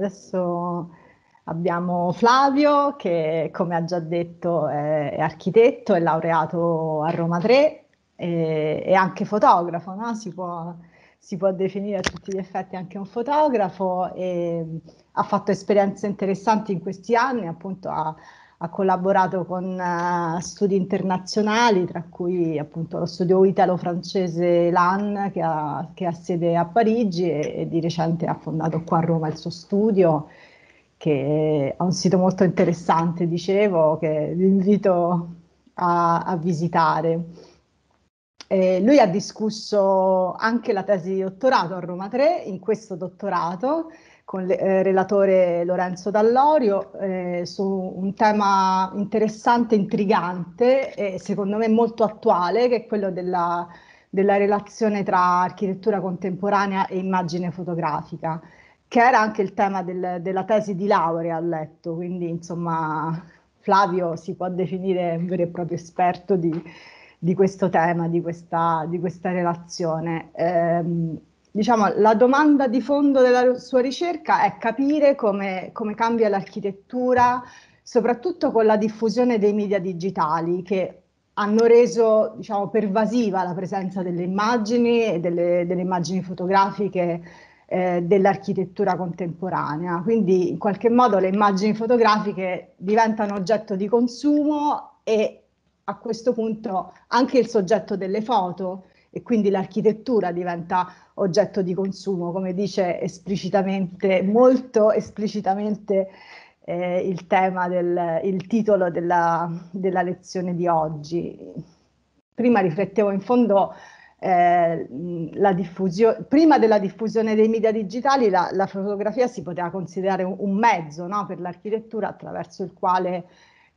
adesso abbiamo Flavio che come ha già detto è, è architetto, è laureato a Roma 3 e, è anche fotografo, no? si, può, si, può, definire a tutti gli effetti anche un fotografo e ha fatto esperienze interessanti in questi anni, appunto ha, ha collaborato con uh, studi internazionali, tra cui appunto lo studio italo-francese LAN che ha, che ha sede a Parigi e, e, di recente ha fondato qua a Roma il suo studio che ha un sito molto interessante, dicevo, che vi invito a, a visitare. Eh, lui ha discusso anche la tesi di dottorato a Roma 3, in questo dottorato con il eh, relatore Lorenzo Dallorio eh, su un tema interessante, intrigante e secondo me molto attuale che è quello della, della relazione tra architettura contemporanea e immagine fotografica che era anche il tema del, della tesi di laurea a letto, quindi insomma Flavio si può definire un vero e proprio esperto di, di questo tema, di questa, di questa relazione. Eh, diciamo, la domanda di fondo della sua ricerca è capire come, come cambia l'architettura, soprattutto con la diffusione dei media digitali che hanno reso diciamo, pervasiva la presenza delle immagini e delle, delle immagini fotografiche eh, dell'architettura contemporanea. Quindi in qualche modo le immagini fotografiche diventano oggetto di consumo e a questo punto anche il soggetto delle foto e quindi l'architettura diventa oggetto di consumo, come dice esplicitamente, molto esplicitamente eh, il tema del il titolo della, della, lezione di oggi. Prima riflettevo in fondo eh, la diffusione, prima della diffusione dei media digitali la, la fotografia si poteva considerare un, un mezzo no, per l'architettura attraverso il quale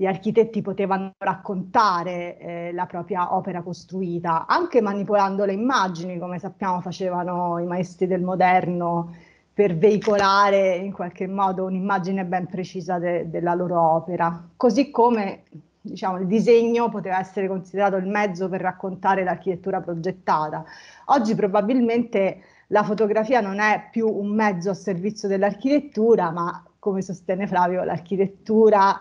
gli architetti potevano raccontare eh, la propria opera costruita, anche manipolando le immagini, come sappiamo facevano i maestri del moderno per veicolare in qualche modo un'immagine ben precisa de della loro opera. Così come diciamo, il disegno poteva essere considerato il mezzo per raccontare l'architettura progettata. Oggi probabilmente la fotografia non è più un mezzo a servizio dell'architettura, ma come sostiene Flavio, l'architettura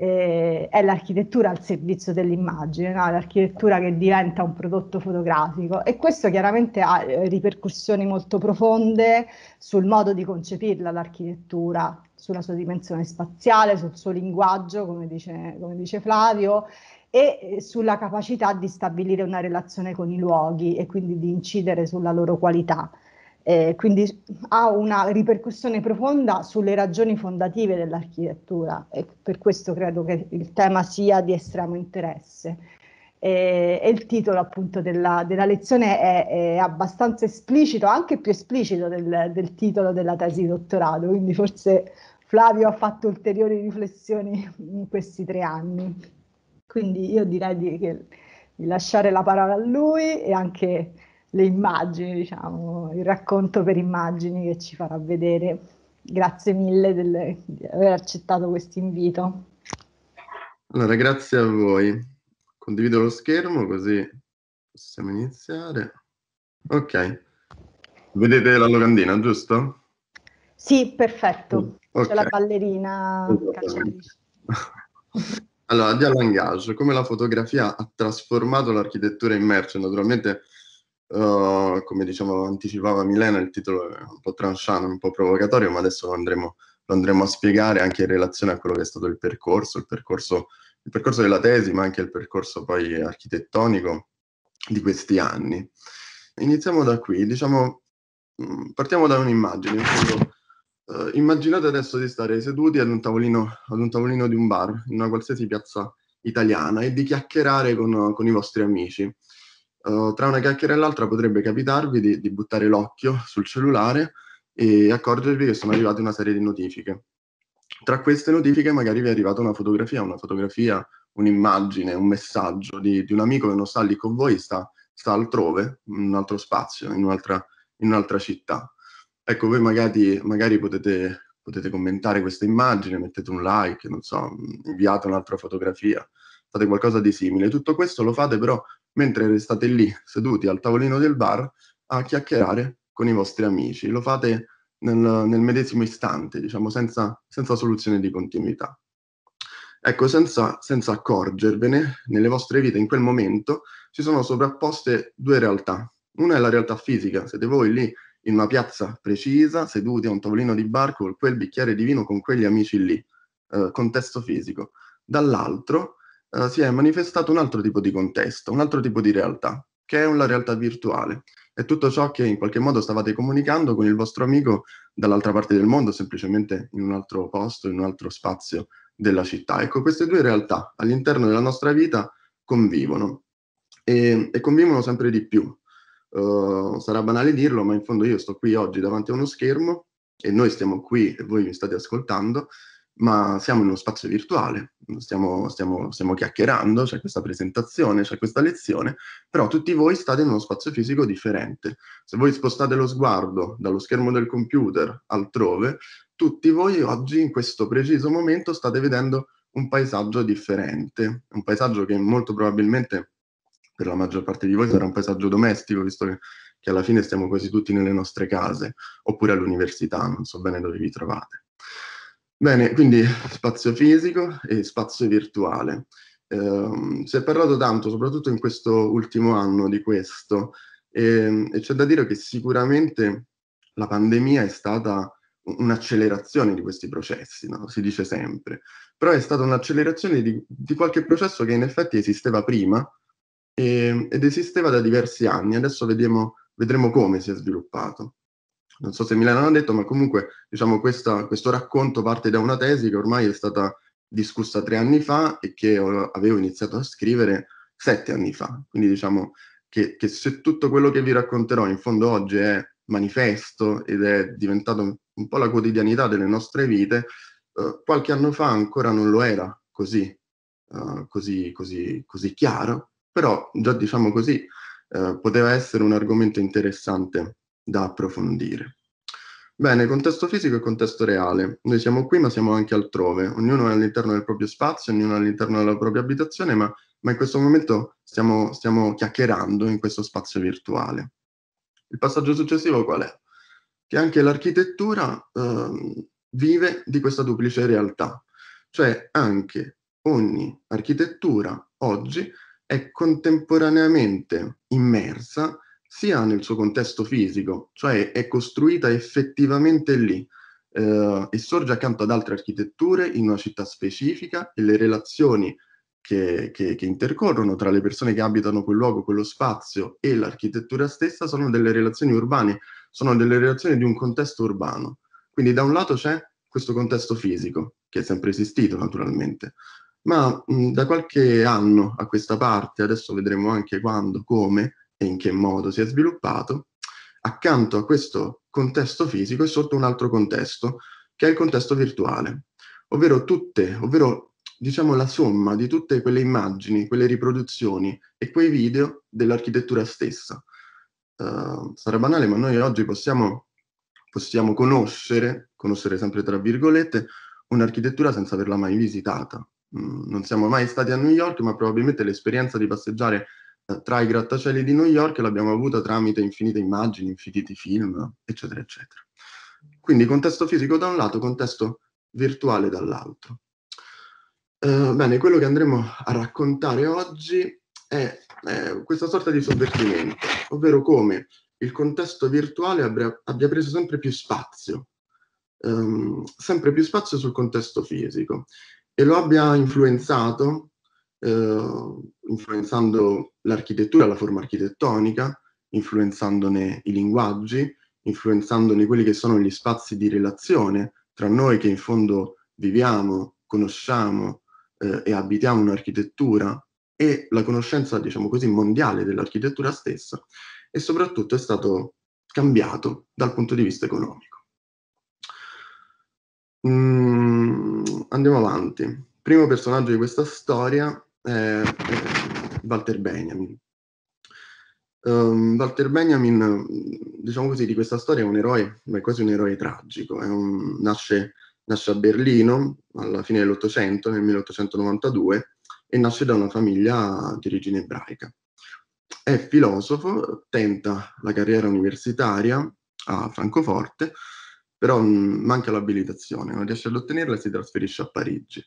eh, è l'architettura al servizio dell'immagine, no? l'architettura che diventa un prodotto fotografico e questo chiaramente ha eh, ripercussioni molto profonde sul modo di concepirla l'architettura, sulla sua dimensione spaziale, sul suo linguaggio, come dice, come dice Flavio, e eh, sulla capacità di stabilire una relazione con i luoghi e quindi di incidere sulla loro qualità eh, quindi ha una ripercussione profonda sulle ragioni fondative dell'architettura e per questo credo che il tema sia di estremo interesse. E, eh, e il titolo appunto della, della lezione è, è, abbastanza esplicito, anche più esplicito del, del titolo della tesi dottorato, quindi forse Flavio ha fatto ulteriori riflessioni in questi tre anni. Quindi io direi di, di lasciare la parola a lui e anche le immagini, diciamo, il racconto per immagini che ci farà vedere. Grazie mille del, di aver accettato questo invito. Allora, grazie a voi. Condivido lo schermo così possiamo iniziare. Ok. Vedete la locandina, giusto? Sì, perfetto. Okay. Mm, C'è la ballerina. Allora, di Allangage, come la fotografia ha trasformato l'architettura in merce? Naturalmente eh, come diciamo, anticipava Milena, il titolo è un po' tranciano, un po' provocatorio, ma adesso lo andremo, lo andremo, a spiegare anche in relazione a quello che è stato il percorso, il percorso, il percorso della tesi, ma anche il percorso poi architettonico di questi anni. Iniziamo da qui, diciamo, mm, partiamo da un'immagine. Fondo, uh, immaginate adesso di stare seduti ad un, tavolino, ad un tavolino di un bar, in una qualsiasi piazza italiana, e di chiacchierare con, con i vostri amici Uhm, tra una chiacchiera e l'altra potrebbe capitarvi di, di buttare l'occhio sul cellulare e accorgervi che sono arrivate una serie di notifiche. Tra queste notifiche magari vi è arrivata una fotografia, una fotografia, un'immagine, un messaggio di, di un amico che non sta lì con voi, sta, sta altrove, in un altro spazio, in un'altra, in un'altra città. Ecco, voi magari, magari potete, potete, commentare questa immagine, mettete un like, non so, inviate un'altra fotografia, fate qualcosa di simile. Tutto questo lo fate però mentre restate lì seduti al tavolino del bar a chiacchierare con i vostri amici. Lo fate nel, nel medesimo istante, diciamo, senza, senza, soluzione di continuità. Ecco, senza, senza accorgervene, nelle vostre vite in quel momento si sono sovrapposte due realtà. Una è la realtà fisica, siete voi lì in una piazza precisa, seduti a un tavolino di bar con quel bicchiere di vino con quegli amici lì, eh, contesto fisico. Dall'altro eh, si è manifestato un altro tipo di contesto, un altro tipo di realtà, che è la realtà virtuale. È tutto ciò che in qualche modo stavate comunicando con il vostro amico dall'altra parte del mondo, semplicemente in un altro posto, in un altro spazio della città. Ecco, queste due realtà all'interno della nostra vita convivono e, e convivono sempre di più. Uh, sarà banale dirlo, ma in fondo io sto qui oggi davanti a uno schermo e noi stiamo qui e voi mi state ascoltando ma siamo in uno spazio virtuale, stiamo, stiamo, stiamo chiacchierando, c'è questa presentazione, c'è questa lezione, però tutti voi state in uno spazio fisico differente. Se voi spostate lo sguardo dallo schermo del computer altrove, tutti voi oggi in questo preciso momento state vedendo un paesaggio differente, un paesaggio che molto probabilmente per la maggior parte di voi sarà un paesaggio domestico, visto che, che alla fine stiamo quasi tutti nelle nostre case, oppure all'università, non so bene dove vi trovate. Bene, quindi spazio fisico e spazio virtuale. Eh, si è parlato tanto, soprattutto in questo ultimo anno, di questo e, ehm, e c'è da dire che sicuramente la pandemia è stata un'accelerazione di questi processi, no? si dice sempre, però è stata un'accelerazione di, di qualche processo che in effetti esisteva prima e, ehm, ed esisteva da diversi anni, adesso vediamo, vedremo come si è sviluppato non so se Milano l'ha detto, ma comunque diciamo, questa, questo racconto parte da una tesi che ormai è stata discussa tre anni fa e che avevo iniziato a scrivere sette anni fa. Quindi diciamo che, che se tutto quello che vi racconterò in fondo oggi è manifesto ed è diventato un po' la quotidianità delle nostre vite, eh, qualche anno fa ancora non lo era così, eh, così, così, così chiaro, però già diciamo così eh, poteva essere un argomento interessante da approfondire. Bene, contesto fisico e contesto reale. Noi siamo qui ma siamo anche altrove, ognuno è all'interno del proprio spazio, ognuno è all'interno della propria abitazione, ma, ma in questo momento stiamo, stiamo chiacchierando in questo spazio virtuale. Il passaggio successivo qual è? Che anche l'architettura eh, vive di questa duplice realtà, cioè anche ogni architettura oggi è contemporaneamente immersa sia nel suo contesto fisico, cioè è costruita effettivamente lì eh, e sorge accanto ad altre architetture in una città specifica e le relazioni che, che, che, intercorrono tra le persone che abitano quel luogo, quello spazio e l'architettura stessa sono delle relazioni urbane, sono delle relazioni di un contesto urbano. Quindi da un lato c'è questo contesto fisico, che è sempre esistito naturalmente, ma mh, da qualche anno a questa parte, adesso vedremo anche quando, come, e in che modo si è sviluppato, accanto a questo contesto fisico è sotto un altro contesto, che è il contesto virtuale, ovvero tutte, ovvero diciamo la somma di tutte quelle immagini, quelle riproduzioni e quei video dell'architettura stessa. Uh, sarà banale, ma noi oggi possiamo, possiamo conoscere, conoscere sempre tra virgolette, un'architettura senza averla mai visitata. Mm, non siamo mai stati a New York, ma probabilmente l'esperienza di passeggiare tra i grattacieli di New York l'abbiamo avuta tramite infinite immagini, infiniti film, eccetera, eccetera. Quindi contesto fisico da un lato, contesto virtuale dall'altro. Eh, bene, quello che andremo a raccontare oggi è, è questa sorta di sovvertimento, ovvero come il contesto virtuale abbia, abbia preso sempre più spazio, ehm, sempre più spazio sul contesto fisico e lo abbia influenzato eh, influenzando l'architettura, la forma architettonica, influenzandone i linguaggi, influenzandone quelli che sono gli spazi di relazione tra noi che in fondo viviamo, conosciamo eh, e abitiamo un'architettura e la conoscenza, diciamo così, mondiale dell'architettura stessa e soprattutto è stato cambiato dal punto di vista economico. Mm, andiamo avanti. Primo personaggio di questa storia è eh, eh, Walter Benjamin. Um, Walter Benjamin, diciamo così, di questa storia è un eroe, ma è quasi un eroe tragico. Un, nasce, nasce, a Berlino alla fine dell'Ottocento, nel 1892, e nasce da una famiglia di origine ebraica. È filosofo, tenta la carriera universitaria a Francoforte, però mh, mm, manca l'abilitazione, non riesce ad ottenerla e si trasferisce a Parigi.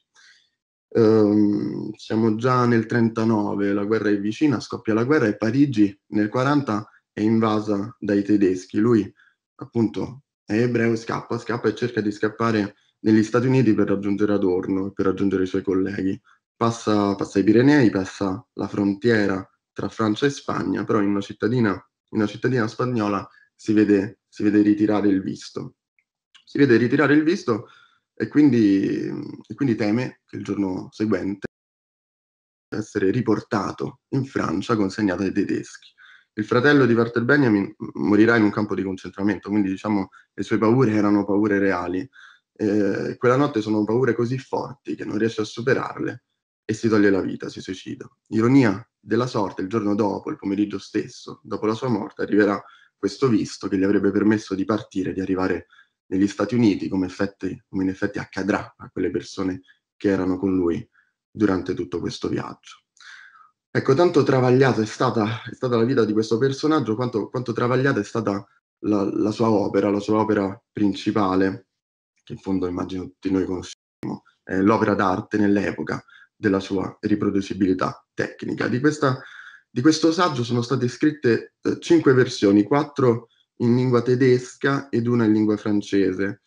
Um, siamo già nel 39, la guerra è vicina, scoppia la guerra e Parigi nel 40 è invasa dai tedeschi. Lui appunto è ebreo, scappa, scappa e cerca di scappare negli Stati Uniti per raggiungere Adorno e per raggiungere i suoi colleghi. Passa, passa i Pirenei, passa la frontiera tra Francia e Spagna, però in una cittadina, in una cittadina spagnola si vede, si vede ritirare il visto. Si vede ritirare il visto e quindi, e quindi teme che il giorno seguente essere riportato in Francia consegnato ai tedeschi. Il fratello di Walter Benjamin morirà in un campo di concentramento, quindi diciamo le sue paure erano paure reali. Eh, quella notte sono paure così forti che non riesce a superarle e si toglie la vita, si suicida. Ironia della sorte, il giorno dopo, il pomeriggio stesso, dopo la sua morte, arriverà questo visto che gli avrebbe permesso di partire, di arrivare a negli Stati Uniti, come, effetti, come in effetti accadrà a quelle persone che erano con lui durante tutto questo viaggio. Ecco, tanto travagliata è stata, è stata la vita di questo personaggio, quanto, quanto travagliata è stata la, la, sua opera, la sua opera principale, che in fondo immagino tutti noi conosciamo, eh, l'opera d'arte nell'epoca della sua riproducibilità tecnica. Di, questa, di questo saggio sono state scritte eh, cinque versioni, quattro versioni, in lingua tedesca ed una in lingua francese.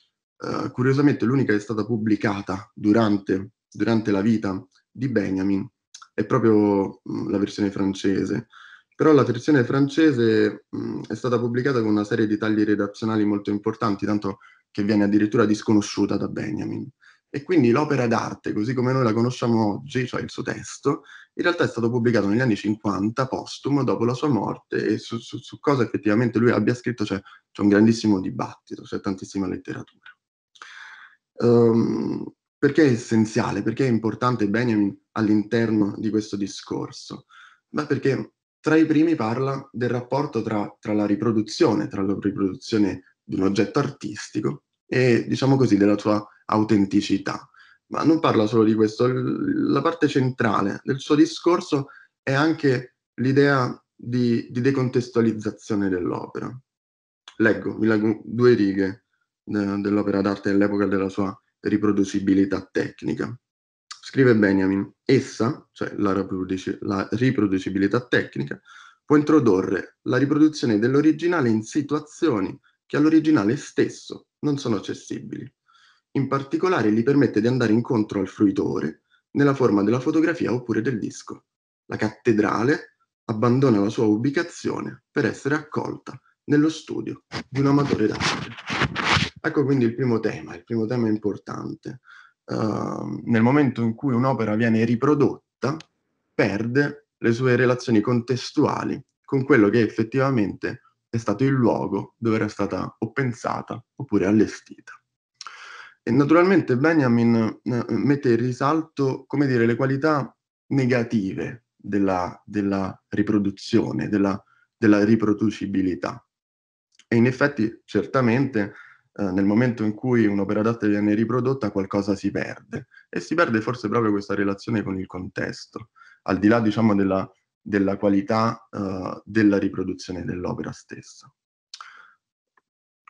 Uh, curiosamente l'unica che è stata pubblicata durante, durante, la vita di Benjamin è proprio mh, mm, la versione francese. Però la versione francese mh, mm, è stata pubblicata con una serie di tagli redazionali molto importanti, tanto che viene addirittura disconosciuta da Benjamin. E quindi l'opera d'arte, così come noi la conosciamo oggi, cioè il suo testo, in realtà è stato pubblicato negli anni 50, postumo, dopo la sua morte, e su, su, su cosa effettivamente lui abbia scritto c'è, cioè, c'è un grandissimo dibattito, c'è tantissima letteratura. Um, perché è essenziale, perché è importante Benjamin all'interno di questo discorso? Ma perché tra i primi parla del rapporto tra, tra la riproduzione, tra la riproduzione di un oggetto artistico e diciamo così della sua autenticità. Ma non parla solo di questo, la parte centrale del suo discorso è anche l'idea di, di decontestualizzazione dell'opera. Leggo, vi leggo due righe de, eh, dell'opera d'arte dell'epoca della sua riproducibilità tecnica. Scrive Benjamin, essa, cioè la, riproduci- la riproducibilità tecnica, può introdurre la riproduzione dell'originale in situazioni che all'originale stesso non sono accessibili. In particolare gli permette di andare incontro al fruitore, nella forma della fotografia oppure del disco. La cattedrale abbandona la sua ubicazione per essere accolta nello studio di un amatore d'arte. Ecco quindi il primo tema, il primo tema importante. Uh, nel momento in cui un'opera viene riprodotta, perde le sue relazioni contestuali con quello che è effettivamente è stato il luogo dove era stata o pensata oppure allestita. E naturalmente Benjamin eh, mette in risalto, come dire, le qualità negative della, della riproduzione, della, della, riproducibilità. E in effetti, certamente, eh, nel momento in cui un'opera d'arte viene riprodotta, qualcosa si perde. E si perde forse proprio questa relazione con il contesto, al di là, diciamo, della, della qualità uh, della riproduzione dell'opera stessa.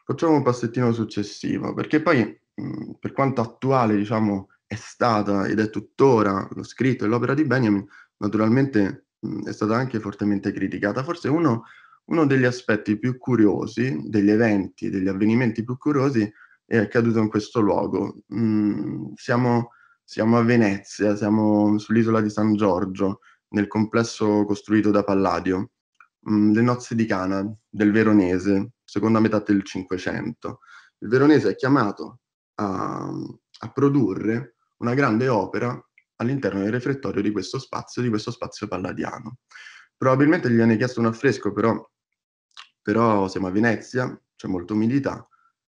Facciamo un passettino successivo, perché poi mh, mm, per quanto attuale diciamo, è stata ed è tuttora lo scritto e l'opera di Benjamin, naturalmente mh, mm, è stata anche fortemente criticata. Forse uno, uno degli aspetti più curiosi, degli eventi, degli avvenimenti più curiosi, è accaduto in questo luogo. Mm, siamo, siamo, a Venezia, siamo sull'isola di San Giorgio, nel complesso costruito da Palladio, mh, mm, le nozze di Cana del Veronese, seconda metà del Cinquecento. Il Veronese è chiamato a, a produrre una grande opera all'interno del refettorio di questo spazio, di questo spazio palladiano. Probabilmente gli viene chiesto un affresco, però, però siamo a Venezia, c'è molta umidità,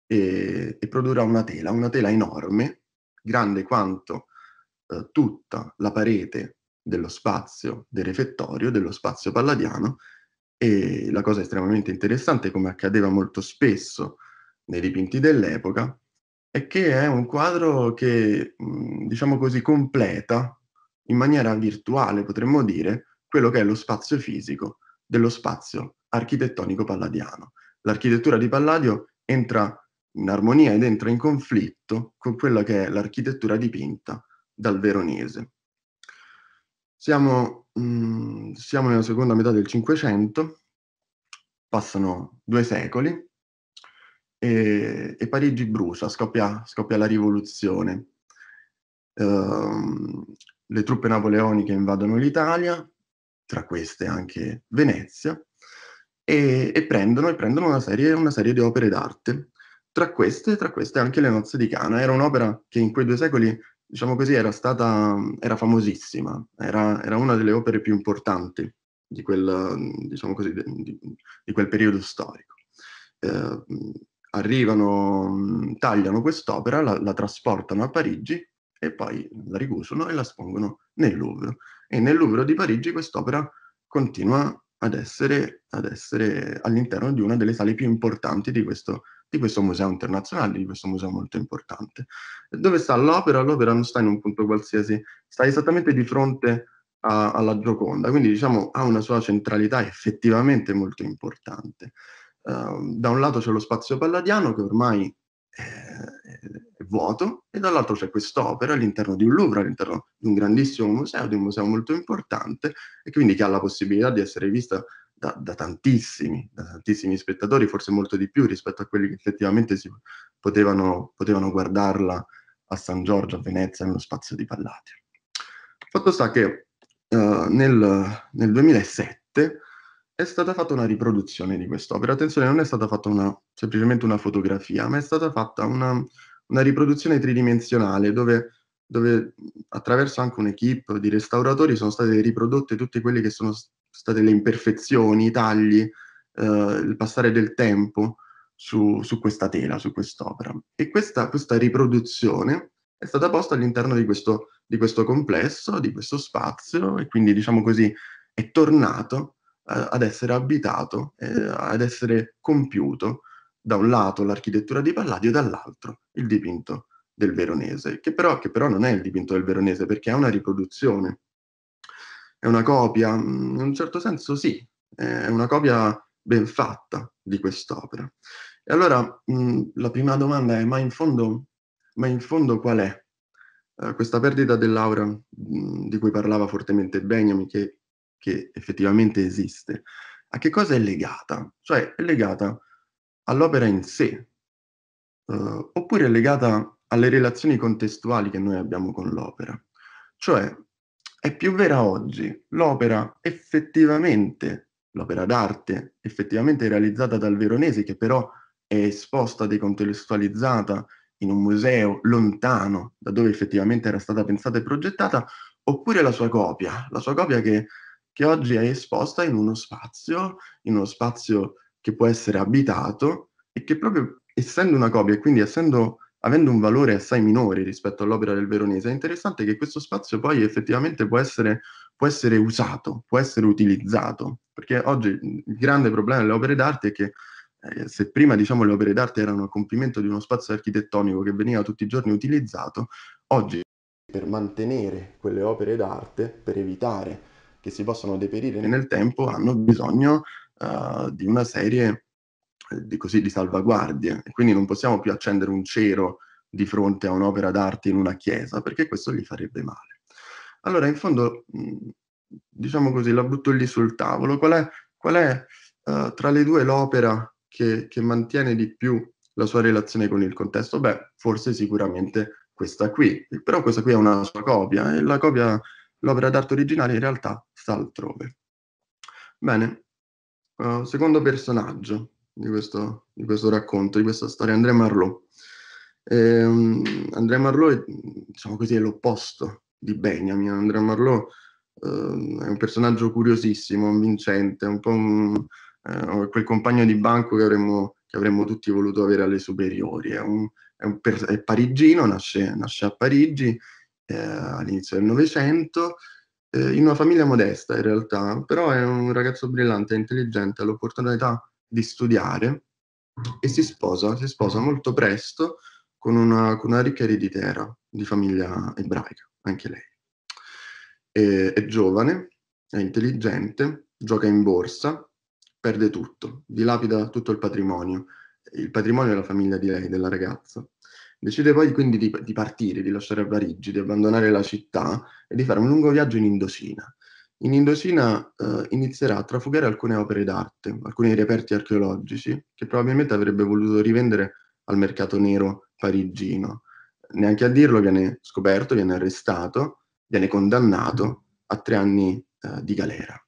e, e, produrrà una tela, una tela enorme, grande quanto eh, tutta la parete dello spazio del refettorio, dello spazio palladiano e la cosa estremamente interessante, come accadeva molto spesso nei dipinti dell'epoca, è che è un quadro che, diciamo così, completa in maniera virtuale, potremmo dire, quello che è lo spazio fisico dello spazio architettonico palladiano. L'architettura di Palladio entra in armonia ed entra in conflitto con quella che è l'architettura dipinta dal veronese. Siamo, mh, mm, siamo nella seconda metà del Cinquecento, passano due secoli e, e, Parigi brucia, scoppia, scoppia la rivoluzione. Uh, le truppe napoleoniche invadono l'Italia, tra queste anche Venezia, e, e prendono, e prendono una, serie, una, serie, di opere d'arte. Tra queste, tra queste anche le nozze di Cana. Era un'opera che in quei due secoli diciamo così, era stata, era famosissima, era, era una delle opere più importanti di quel, diciamo così, di, di quel periodo storico. Eh, arrivano, tagliano quest'opera, la, la, trasportano a Parigi e poi la rigusano e la spongono nel Louvre. E nel Louvre di Parigi quest'opera continua ad essere, ad essere all'interno di una delle sale più importanti di questo, di questo museo internazionale, di questo museo molto importante. Dove sta l'opera? L'opera non sta in un punto qualsiasi, sta esattamente di fronte a, alla Gioconda, quindi diciamo ha una sua centralità effettivamente molto importante. Uh, da un lato c'è lo spazio palladiano che ormai eh, vuoto e dall'altro c'è quest'opera all'interno di un Louvre, all'interno di un grandissimo museo, di un museo molto importante e quindi che ha la possibilità di essere vista da, da, tantissimi, da tantissimi spettatori, forse molto di più rispetto a quelli che effettivamente si potevano, potevano guardarla a San Giorgio, a Venezia, nello spazio di Palladio. Fatto sta che eh, nel, nel 2007 è stata fatta una riproduzione di quest'opera. Attenzione, non è stata fatta una, semplicemente una fotografia, ma è stata fatta una, una riproduzione tridimensionale dove, dove, attraverso anche un'equipe di restauratori sono state riprodotte tutte quelle che sono state le imperfezioni, i tagli, eh, il passare del tempo su, su questa tela, su quest'opera. E questa, questa, riproduzione è stata posta all'interno di questo, di questo complesso, di questo spazio, e quindi diciamo così è tornato ad essere abitato, eh, ad essere compiuto da un lato l'architettura di Palladio e dall'altro il dipinto del Veronese, che però, che però non è il dipinto del Veronese perché è una riproduzione, è una copia, mm, in un certo senso sì, è una copia ben fatta di quest'opera. E allora mh, mm, la prima domanda è, ma in fondo, ma in fondo qual è? Eh, questa perdita dell'aura mh, mm, di cui parlava fortemente Benjamin, che che effettivamente esiste, a che cosa è legata? Cioè è legata all'opera in sé, eh, oppure è legata alle relazioni contestuali che noi abbiamo con l'opera. Cioè è più vera oggi l'opera effettivamente, l'opera d'arte effettivamente realizzata dal veronese che però è esposta, decontestualizzata in un museo lontano da dove effettivamente era stata pensata e progettata, oppure la sua copia, la sua copia che che oggi è esposta in uno spazio, in uno spazio che può essere abitato e che proprio essendo una copia e quindi essendo, avendo un valore assai minore rispetto all'opera del Veronese, è interessante che questo spazio poi effettivamente può essere, può essere usato, può essere utilizzato, perché oggi il grande problema delle opere d'arte è che eh, se prima diciamo, le opere d'arte erano a compimento di uno spazio architettonico che veniva tutti i giorni utilizzato, oggi per mantenere quelle opere d'arte, per evitare che si possono deperire nel tempo hanno bisogno uh, di una serie eh, di, così, di salvaguardie quindi non possiamo più accendere un cero di fronte a un'opera d'arte in una chiesa perché questo gli farebbe male. Allora, in fondo, mm, diciamo così, la butto lì sul tavolo, qual è, qual è uh, tra le due l'opera che, che mantiene di più la sua relazione con il contesto? Beh, forse sicuramente questa qui, però questa qui è una sua copia e la copia, l'opera d'arte originale in realtà sta altrove. Bene, uh, secondo personaggio di questo, di questo, racconto, di questa storia, André Marlowe. Eh, André Marlowe diciamo così, è l'opposto di Benjamin. André Marlowe ehm, Uh, è un personaggio curiosissimo, vincente, un po' un, uh, quel compagno di banco che avremmo, che avremmo, tutti voluto avere alle superiori. È, un, è, un è parigino, nasce, nasce, a Parigi eh, all'inizio del Novecento eh, in una famiglia modesta in realtà, però è un ragazzo brillante, intelligente, ha l'opportunità di studiare e si sposa, si sposa molto presto con una, con una ricca ereditera di famiglia ebraica, anche lei. E, è giovane, è intelligente, gioca in borsa, perde tutto, dilapida tutto il patrimonio, il patrimonio della famiglia di lei, della ragazza. Decide poi quindi di, di partire, di lasciare Parigi, di abbandonare la città e di fare un lungo viaggio in Indosina. In Indosina eh, inizierà a trafugare alcune opere d'arte, alcuni reperti archeologici che probabilmente avrebbe voluto rivendere al mercato nero parigino. Neanche a dirlo viene scoperto, viene arrestato, viene condannato a tre anni eh, di galera.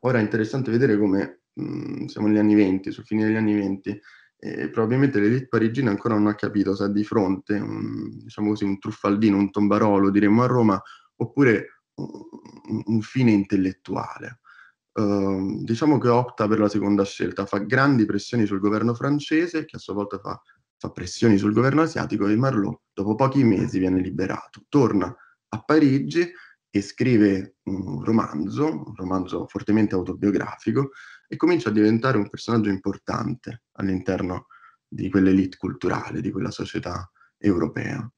Ora è interessante vedere come mh, mm, siamo negli anni 20, sul fine degli anni 20, eh, probabilmente l'elite parigina ancora non ha capito se ha di fronte un, diciamo così, un truffaldino, un tombarolo, diremmo a Roma, oppure un, un fine intellettuale. Uh, diciamo che opta per la seconda scelta, fa grandi pressioni sul governo francese, che a sua volta fa, fa pressioni sul governo asiatico, e Marlot dopo pochi mesi viene liberato. Torna a Parigi e scrive un romanzo, un romanzo fortemente autobiografico, e comincia a diventare un personaggio importante all'interno di quell'elite culturale, di quella società europea.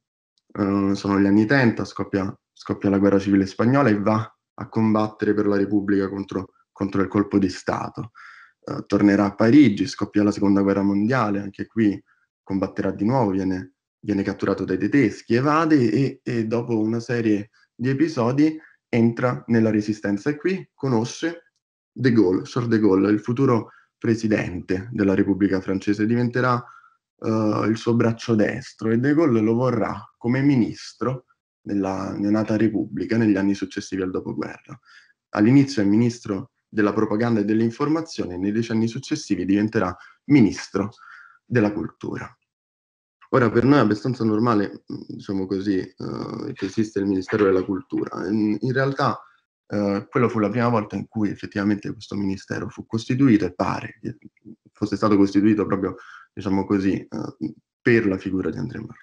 Uh, sono gli anni 30, scoppia, scoppia, la guerra civile spagnola e va a combattere per la Repubblica contro, contro il colpo di Stato. Uh, tornerà a Parigi, scoppia la seconda guerra mondiale, anche qui combatterà di nuovo, viene, viene catturato dai tedeschi, evade e, e dopo una serie di episodi entra nella resistenza e qui conosce De Gaulle, Charles de Gaulle, il futuro presidente della Repubblica Francese, diventerà uh, il suo braccio destro e De Gaulle lo vorrà come ministro nella neonata Repubblica negli anni successivi al dopoguerra. All'inizio è ministro della propaganda e dell'informazione, nei decenni successivi diventerà ministro della cultura. Ora, per noi è abbastanza normale, mm, diciamo così, uh, che esiste il Ministero della Cultura. In, in realtà eh, quella fu la prima volta in cui effettivamente questo ministero fu costituito e pare che fosse stato costituito proprio, diciamo così, eh, per la figura di Andrea Marlò.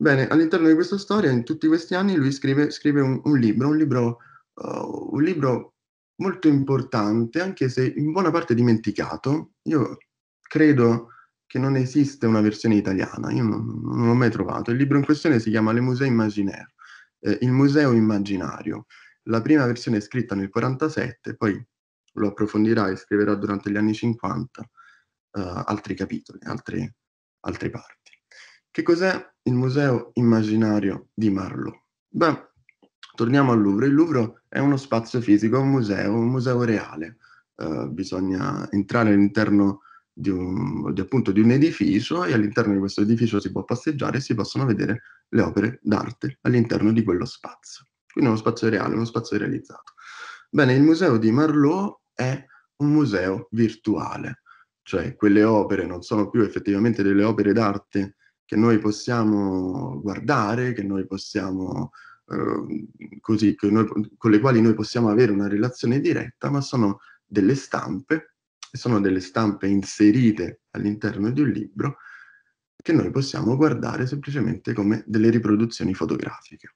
Bene, all'interno di questa storia, in tutti questi anni, lui scrive, scrive un, un, libro, un libro, uh, un libro molto importante, anche se in buona parte dimenticato. Io credo che non esiste una versione italiana, io non, non l'ho mai trovato. Il libro in questione si chiama Le Musee Imaginaire, eh, il museo immaginario, la prima versione è scritta nel 47, poi lo approfondirà e scriverà durante gli anni 50 uh, eh, altri capitoli, altri, altre parti. Che cos'è il museo immaginario di Marlowe? Beh, torniamo al Louvre. Il Louvre è uno spazio fisico, è un museo, un museo reale. Uh, bisogna entrare all'interno di un, di, appunto, di un edificio e all'interno di questo edificio si può passeggiare e si possono vedere le opere d'arte all'interno di quello spazio quindi uno spazio reale, uno spazio realizzato. Bene, il museo di Marlowe è un museo virtuale, cioè quelle opere non sono più effettivamente delle opere d'arte che noi possiamo guardare, che noi possiamo, eh, così, noi, con le quali noi possiamo avere una relazione diretta, ma sono delle stampe, sono delle stampe inserite all'interno di un libro che noi possiamo guardare semplicemente come delle riproduzioni fotografiche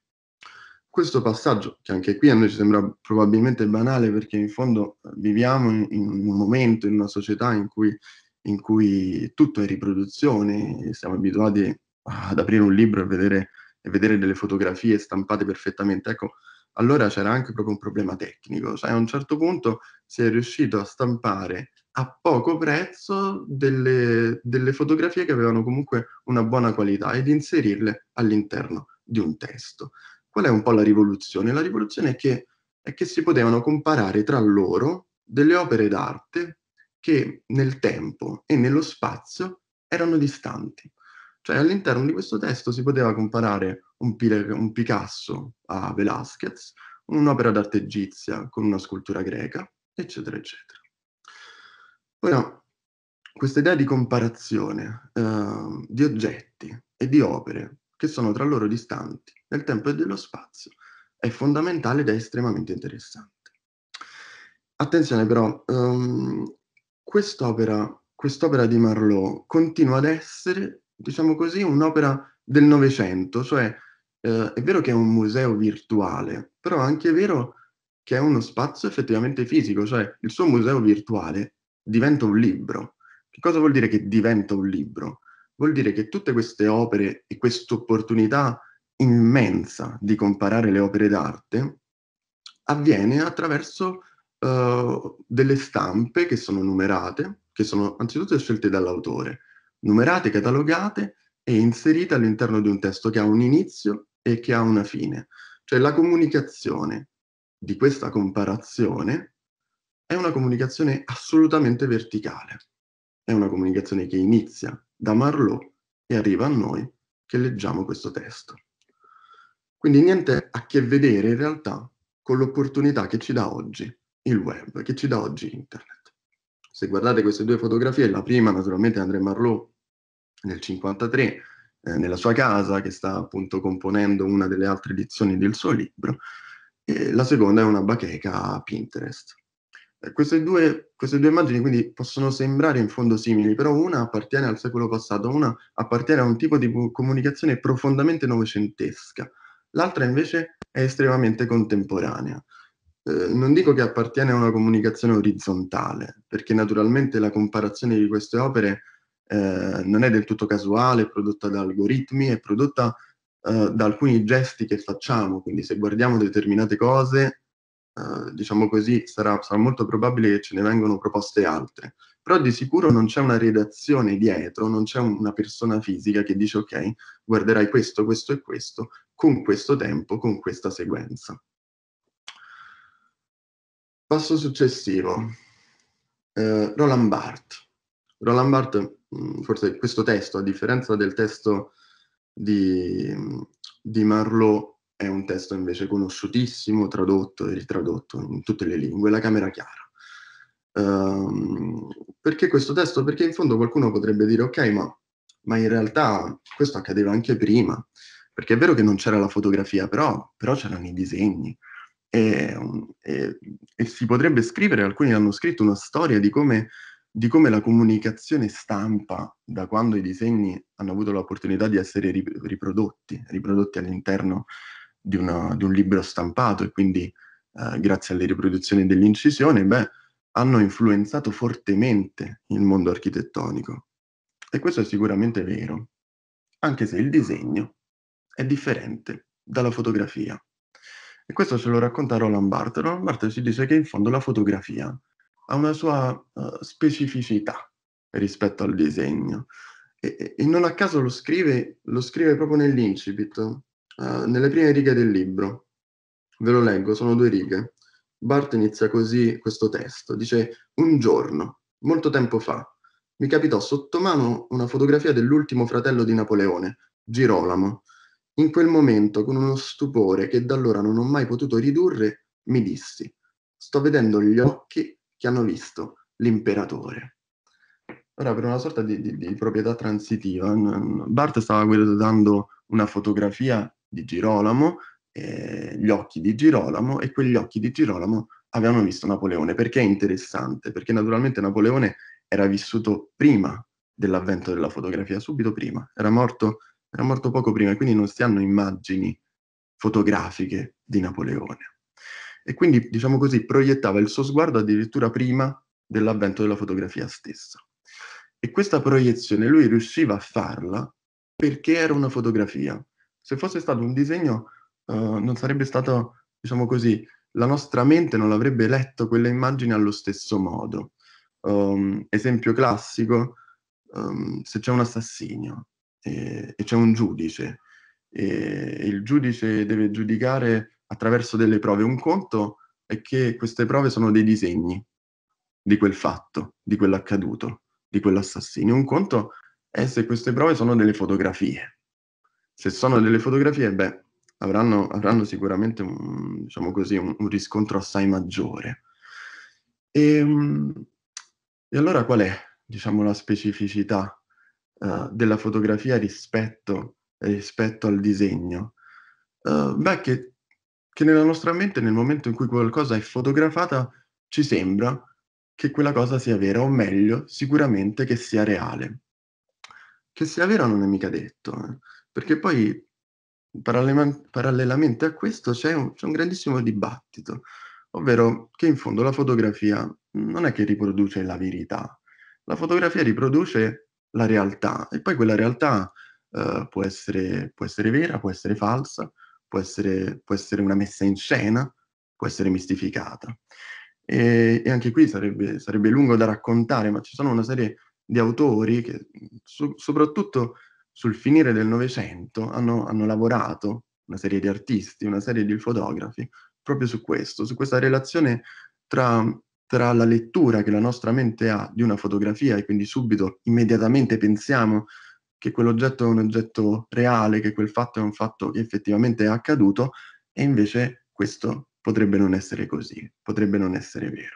questo passaggio, che anche qui a noi ci sembra probabilmente banale perché in fondo eh, viviamo in, in un momento, in una società in cui, in cui tutto è riproduzione, siamo abituati ad aprire un libro e vedere, e vedere delle fotografie stampate perfettamente. Ecco, allora c'era anche proprio un problema tecnico, cioè a un certo punto si è riuscito a stampare a poco prezzo delle, delle fotografie che avevano comunque una buona qualità ed inserirle all'interno di un testo. Qual è un po' la rivoluzione? La rivoluzione è che, è che si potevano comparare tra loro delle opere d'arte che nel tempo e nello spazio erano distanti. Cioè all'interno di questo testo si poteva comparare un, un Picasso a Velázquez, un'opera d'arte egizia con una scultura greca, eccetera, eccetera. Ora, questa idea di comparazione eh, di oggetti e di opere che sono tra loro distanti nel tempo e nello spazio, è fondamentale ed è estremamente interessante. Attenzione però, um, quest'opera, quest'opera di Marlowe continua ad essere, diciamo così, un'opera del Novecento, cioè eh, è vero che è un museo virtuale, però anche è vero che è uno spazio effettivamente fisico, cioè il suo museo virtuale diventa un libro. Che cosa vuol dire che diventa un libro? vuol dire che tutte queste opere e quest'opportunità immensa di comparare le opere d'arte avviene attraverso uh, delle stampe che sono numerate, che sono anzitutto scelte dall'autore, numerate, catalogate e inserite all'interno di un testo che ha un inizio e che ha una fine. Cioè la comunicazione di questa comparazione è una comunicazione assolutamente verticale, è una comunicazione che inizia da Marlowe e arriva a noi che leggiamo questo testo. Quindi niente a che vedere in realtà con l'opportunità che ci dà oggi il web, che ci dà oggi internet. Se guardate queste due fotografie, la prima naturalmente è André Marlowe nel 1953, eh, nella sua casa, che sta appunto componendo una delle altre edizioni del suo libro, e la seconda è una bacheca a Pinterest. Eh, queste due, queste due, immagini quindi possono sembrare in fondo simili, però una appartiene al secolo passato, una appartiene a un tipo di comunicazione profondamente novecentesca, l'altra invece è estremamente contemporanea. Eh, non dico che appartiene a una comunicazione orizzontale, perché naturalmente la comparazione di queste opere eh, non è del tutto casuale, è prodotta da algoritmi, è prodotta eh, da alcuni gesti che facciamo, quindi se guardiamo determinate cose eh, diciamo così, sarà, sarà, molto probabile che ce ne vengano proposte altre. Però di sicuro non c'è una redazione dietro, non c'è una persona fisica che dice ok, guarderai questo, questo e questo, con questo tempo, con questa sequenza. Passo successivo. Eh, Roland Barthes. Roland Barthes, mm, forse questo testo, a differenza del testo di, di Marlowe, è un testo invece conosciutissimo, tradotto e ritradotto in tutte le lingue, La Camera Chiara. Um, perché questo testo? Perché in fondo qualcuno potrebbe dire ok, ma, ma, in realtà questo accadeva anche prima, perché è vero che non c'era la fotografia, però, però c'erano i disegni. E, mm, e, e, si potrebbe scrivere, alcuni hanno scritto una storia di come, di come, la comunicazione stampa, da quando i disegni hanno avuto l'opportunità di essere riprodotti, riprodotti all'interno di, una, di un libro stampato e quindi eh, grazie alle riproduzioni dell'incisione, beh, hanno influenzato fortemente il mondo architettonico. E questo è sicuramente vero, anche se il disegno è differente dalla fotografia. E questo ce lo racconta Roland Barthes. Roland Barthes ci dice che in fondo la fotografia ha una sua uh, specificità rispetto al disegno. E, e, non a caso lo scrive, lo scrive proprio nell'incipit. Eh, nelle prime righe del libro. Ve lo leggo, sono due righe. Bart inizia così questo testo. Dice, un giorno, molto tempo fa, mi capitò sotto mano una fotografia dell'ultimo fratello di Napoleone, Girolamo. In quel momento, con uno stupore che da allora non ho mai potuto ridurre, mi dissi, sto vedendo gli occhi che hanno visto l'imperatore. Ora, per una sorta di, di, di proprietà transitiva, Bart stava guardando una fotografia di Girolamo, eh, gli occhi di Girolamo e quegli occhi di Girolamo avevano visto Napoleone. Perché è interessante? Perché naturalmente Napoleone era vissuto prima dell'avvento della fotografia, subito prima, era morto, era morto poco prima, quindi non si hanno immagini fotografiche di Napoleone. E quindi, diciamo così, proiettava il suo sguardo addirittura prima dell'avvento della fotografia stessa. E questa proiezione lui riusciva a farla perché era una fotografia, se fosse stato un disegno, eh, non sarebbe stato, diciamo così, la nostra mente non avrebbe letto quella immagine allo stesso modo. Um, esempio classico, um, se c'è un assassino e, e c'è un giudice, e il giudice deve giudicare attraverso delle prove. Un conto è che queste prove sono dei disegni di quel fatto, di quell'accaduto, di quell'assassino. Un conto è se queste prove sono delle fotografie se sono delle fotografie, beh, avranno, avranno sicuramente un, diciamo così, un, un, riscontro assai maggiore. E, ehm, e, allora qual è diciamo, la specificità uh, della fotografia rispetto, rispetto al disegno? Uh, beh, che, che nella nostra mente, nel momento in cui qualcosa è fotografata, ci sembra che quella cosa sia vera, o meglio, sicuramente che sia reale. Che sia vera non è mica detto. Eh. Perché poi parallel- parallelamente a questo c'è un, c'è un grandissimo dibattito, ovvero che in fondo la fotografia non è che riproduce la verità, la fotografia riproduce la realtà e poi quella realtà Uh, può, essere, può, essere, vera, può essere falsa, può essere, può essere, una messa in scena, può essere mistificata. E, e anche qui sarebbe, sarebbe, lungo da raccontare, ma ci sono una serie di autori che so, soprattutto sul finire del Novecento hanno, hanno, lavorato una serie di artisti, una serie di fotografi, proprio su questo, su questa relazione tra, tra la lettura che la nostra mente ha di una fotografia e quindi subito, immediatamente pensiamo che quell'oggetto è un oggetto reale, che quel fatto è un fatto che effettivamente è accaduto, e invece questo potrebbe non essere così, potrebbe non essere vero.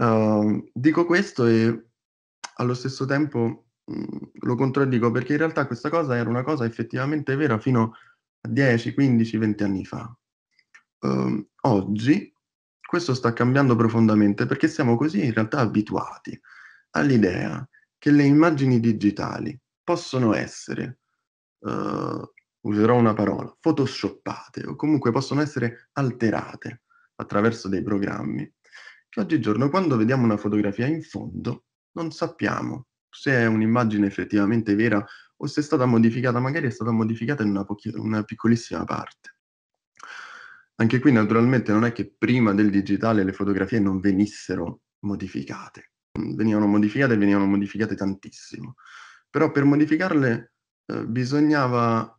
Uh, dico questo e allo stesso tempo lo contraddico perché in realtà questa cosa era una cosa effettivamente vera fino a 10, 15, 20 anni fa. Um, oggi questo sta cambiando profondamente perché siamo così in realtà abituati all'idea che le immagini digitali possono essere, uh, userò una parola, photoshoppate o comunque possono essere alterate attraverso dei programmi, che oggigiorno quando vediamo una fotografia in fondo non sappiamo se è un'immagine effettivamente vera o se è stata modificata, magari è stata modificata in una, pochi- una piccolissima parte. Anche qui naturalmente non è che prima del digitale le fotografie non venissero modificate, venivano modificate e venivano modificate tantissimo, però per modificarle eh, bisognava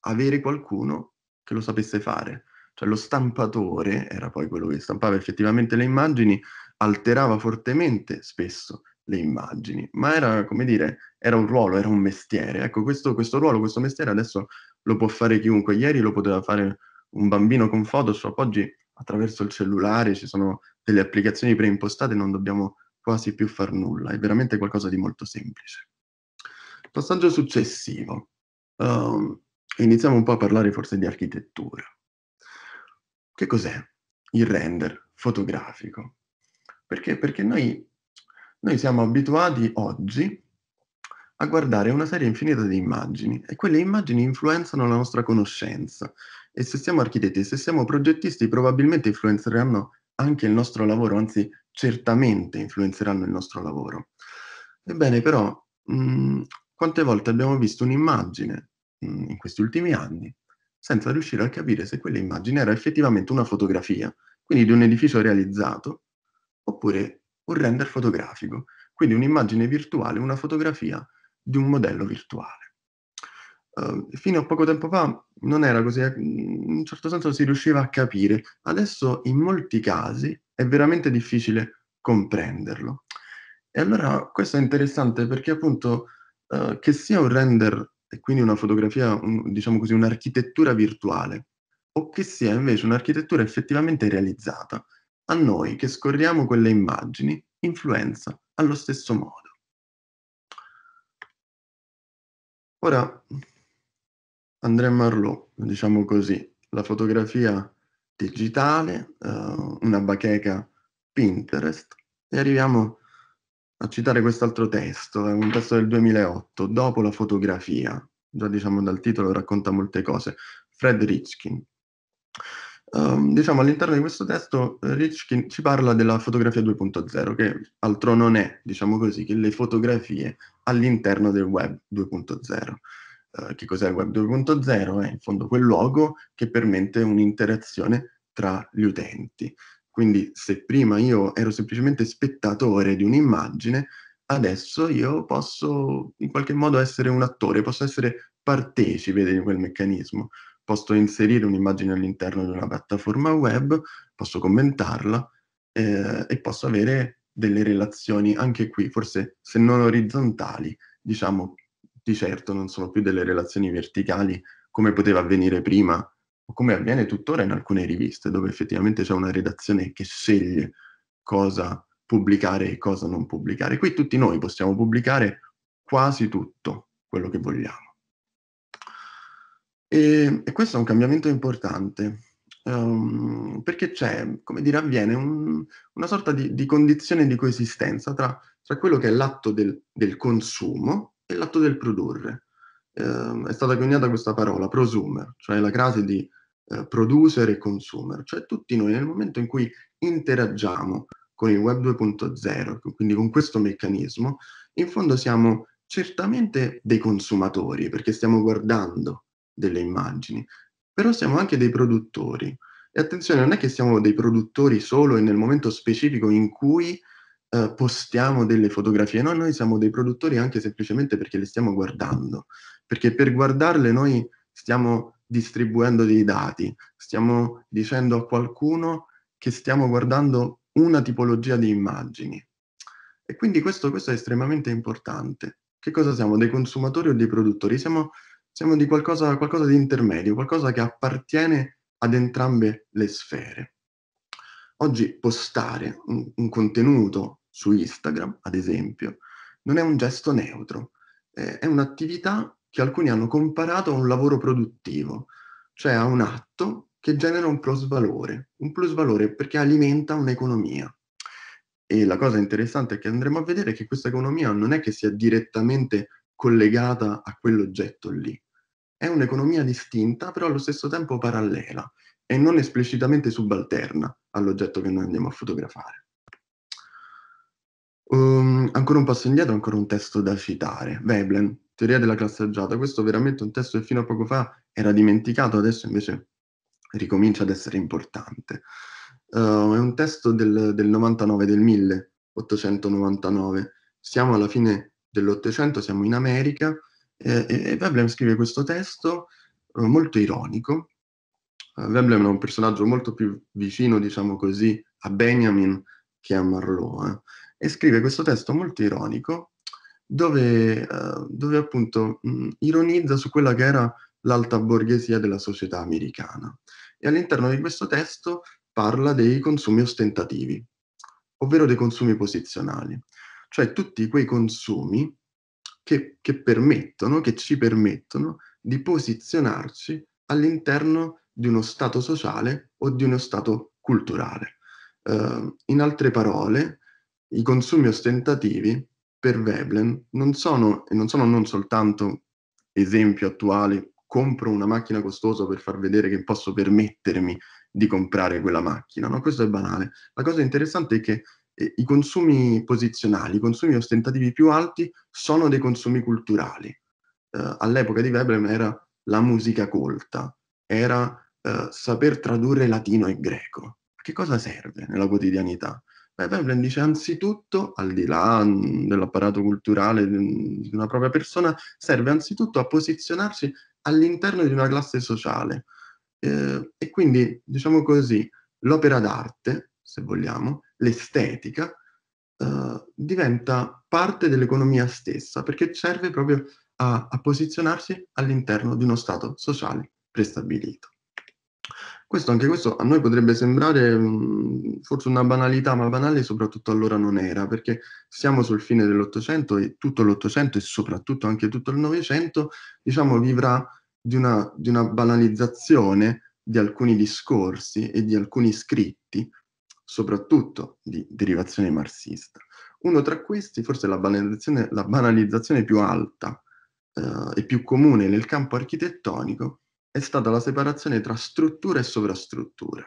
avere qualcuno che lo sapesse fare, cioè lo stampatore era poi quello che stampava effettivamente le immagini, alterava fortemente spesso le immagini, ma era, come dire, era un ruolo, era un mestiere. Ecco, questo, questo ruolo, questo mestiere adesso lo può fare chiunque. Ieri lo poteva fare un bambino con Photoshop, oggi attraverso il cellulare ci sono delle applicazioni preimpostate, non dobbiamo quasi più far nulla, è veramente qualcosa di molto semplice. Passaggio successivo. Um, iniziamo un po' a parlare forse di architettura. Che cos'è il render fotografico? Perché? Perché noi noi siamo abituati oggi a guardare una serie infinita di immagini e quelle immagini influenzano la nostra conoscenza e se siamo architetti, se siamo progettisti, probabilmente influenzeranno anche il nostro lavoro, anzi certamente influenzeranno il nostro lavoro. Ebbene, però, mh, mm, quante volte abbiamo visto un'immagine mh, mm, in questi ultimi anni senza riuscire a capire se quell'immagine era effettivamente una fotografia, quindi di un edificio realizzato, oppure un render fotografico, quindi un'immagine virtuale, una fotografia di un modello virtuale. Uh, fino a poco tempo fa non era così, eh, in un certo senso si riusciva a capire, adesso in molti casi è veramente difficile comprenderlo. E allora questo è interessante perché appunto uh, che sia un render e quindi una fotografia, un, diciamo così, un'architettura virtuale, o che sia invece un'architettura effettivamente realizzata, a noi che scorriamo quelle immagini influenza allo stesso modo. Ora, André Marlot, diciamo così, la fotografia digitale, uh, una bacheca Pinterest, e arriviamo a citare quest'altro testo, è un testo del 2008, Dopo la fotografia, già diciamo dal titolo racconta molte cose, Fred Richkin. Um, diciamo all'interno di questo testo eh, Richkin ci parla della fotografia 2.0, che altro non è, diciamo così, che le fotografie all'interno del web 2.0. Uh, eh, che cos'è il web 2.0? È in fondo quel luogo che permette un'interazione tra gli utenti. Quindi se prima io ero semplicemente spettatore di un'immagine, adesso io posso in qualche modo essere un attore, posso essere partecipe di quel meccanismo posso inserire un'immagine all'interno di una piattaforma web, posso commentarla eh, e posso avere delle relazioni anche qui, forse se non orizzontali, diciamo di certo non sono più delle relazioni verticali come poteva avvenire prima o come avviene tuttora in alcune riviste dove effettivamente c'è una redazione che sceglie cosa pubblicare e cosa non pubblicare. Qui tutti noi possiamo pubblicare quasi tutto quello che vogliamo. E, e questo è un cambiamento importante, um, perché c'è, come dire, avviene un, una sorta di, di, condizione di coesistenza tra, tra quello che è l'atto del, del, consumo e l'atto del produrre. Uh, è stata coniata questa parola, prosumer, cioè la crasi di uh, producer e consumer, cioè tutti noi nel momento in cui interagiamo con il web 2.0, quindi con questo meccanismo, in fondo siamo certamente dei consumatori, perché stiamo guardando delle immagini, però siamo anche dei produttori. E attenzione, non è che siamo dei produttori solo e nel momento specifico in cui eh, postiamo delle fotografie, no, noi siamo dei produttori anche semplicemente perché le stiamo guardando, perché per guardarle noi stiamo distribuendo dei dati, stiamo dicendo a qualcuno che stiamo guardando una tipologia di immagini. E quindi questo, questo è estremamente importante. Che cosa siamo? Dei consumatori o dei produttori? Siamo siamo di qualcosa, qualcosa di intermedio, qualcosa che appartiene ad entrambe le sfere. Oggi postare un, un contenuto su Instagram, ad esempio, non è un gesto neutro, eh, è un'attività che alcuni hanno comparato a un lavoro produttivo, cioè a un atto che genera un plusvalore, un plusvalore perché alimenta un'economia. E la cosa interessante che andremo a vedere è che questa economia non è che sia direttamente collegata a quell'oggetto lì, è un'economia distinta, però allo stesso tempo parallela e non esplicitamente subalterna all'oggetto che noi andiamo a fotografare. Um, ancora un passo indietro, ancora un testo da citare. Veblen, teoria della classeggiata. Questo è veramente un testo che fino a poco fa era dimenticato, adesso invece ricomincia ad essere importante. Uh, è un testo del, del 99, del 1899. Siamo alla fine dell'Ottocento, siamo in America, eh, e Veblen scrive questo testo eh, molto ironico. Uh, eh, Veblen è un personaggio molto più vicino, diciamo così, a Benjamin che a Marlowe, eh. e scrive questo testo molto ironico dove, uh, dove appunto mh, mm, ironizza su quella che era l'alta borghesia della società americana. E all'interno di questo testo parla dei consumi ostentativi, ovvero dei consumi posizionali, cioè tutti quei consumi che, che permettono, che ci permettono di posizionarci all'interno di uno stato sociale o di uno stato culturale. Uh, in altre parole, i consumi ostentativi per Veblen non sono, e non sono non soltanto esempio attuale, compro una macchina costosa per far vedere che posso permettermi di comprare quella macchina, no? questo è banale. La cosa interessante è che i consumi posizionali, i consumi ostentativi più alti sono dei consumi culturali. Eh, all'epoca di Veblen era la musica colta, era eh, saper tradurre latino e greco. che cosa serve nella quotidianità? Beh, Veblen dice anzitutto, al di là mm, dell'apparato culturale mm, di una propria persona, serve anzitutto a posizionarsi all'interno di una classe sociale. Eh, e quindi, diciamo così, l'opera d'arte, se vogliamo, l'estetica, uh, diventa parte dell'economia stessa perché serve proprio a, a posizionarsi all'interno di uno stato sociale prestabilito. Questo, anche questo a noi potrebbe sembrare mh, forse una banalità, ma banale soprattutto allora non era, perché siamo sul fine dell'Ottocento e tutto l'Ottocento e soprattutto anche tutto il Novecento, diciamo, vivrà di una, di una, banalizzazione di alcuni discorsi e di alcuni scritti soprattutto di derivazione marxista. Uno tra questi, forse la banalizzazione, la banalizzazione più alta eh, e più comune nel campo architettonico, è stata la separazione tra struttura e sovrastruttura.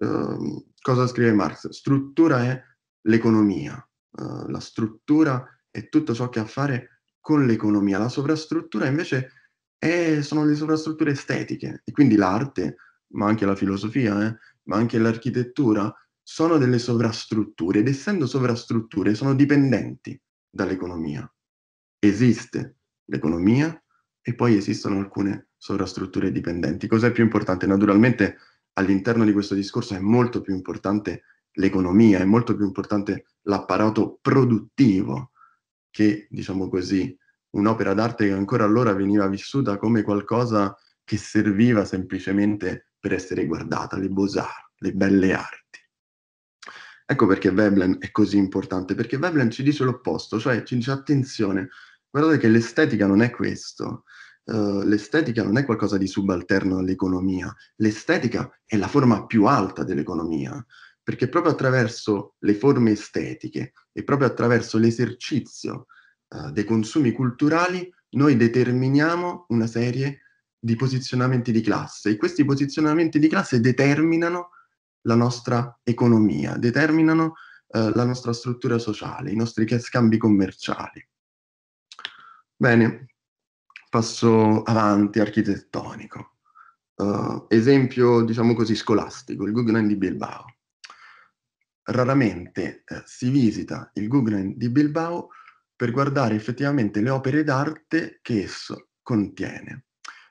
Eh, cosa scrive Marx? Struttura è l'economia, eh, la struttura è tutto ciò che ha a fare con l'economia, la sovrastruttura invece è, sono le sovrastrutture estetiche e quindi l'arte, ma anche la filosofia, eh, ma anche l'architettura, sono delle sovrastrutture ed essendo sovrastrutture sono dipendenti dall'economia. Esiste l'economia e poi esistono alcune sovrastrutture dipendenti. Cos'è più importante? Naturalmente all'interno di questo discorso è molto più importante l'economia, è molto più importante l'apparato produttivo che, diciamo così, un'opera d'arte che ancora allora veniva vissuta come qualcosa che serviva semplicemente per essere guardata, le beaux-arts, le belle arti. Ecco perché Veblen è così importante, perché Veblen ci dice l'opposto, cioè ci dice attenzione, guardate che l'estetica non è questo, uh, l'estetica non è qualcosa di subalterno all'economia, l'estetica è la forma più alta dell'economia, perché proprio attraverso le forme estetiche e proprio attraverso l'esercizio uh, dei consumi culturali noi determiniamo una serie di posizionamenti di classe e questi posizionamenti di classe determinano la nostra economia, determinano eh, la nostra struttura sociale, i nostri scambi commerciali. Bene, passo avanti, architettonico. Uh, esempio, diciamo così, scolastico, il Guggenheim di Bilbao. Raramente eh, si visita il Guggenheim di Bilbao per guardare effettivamente le opere d'arte che esso contiene.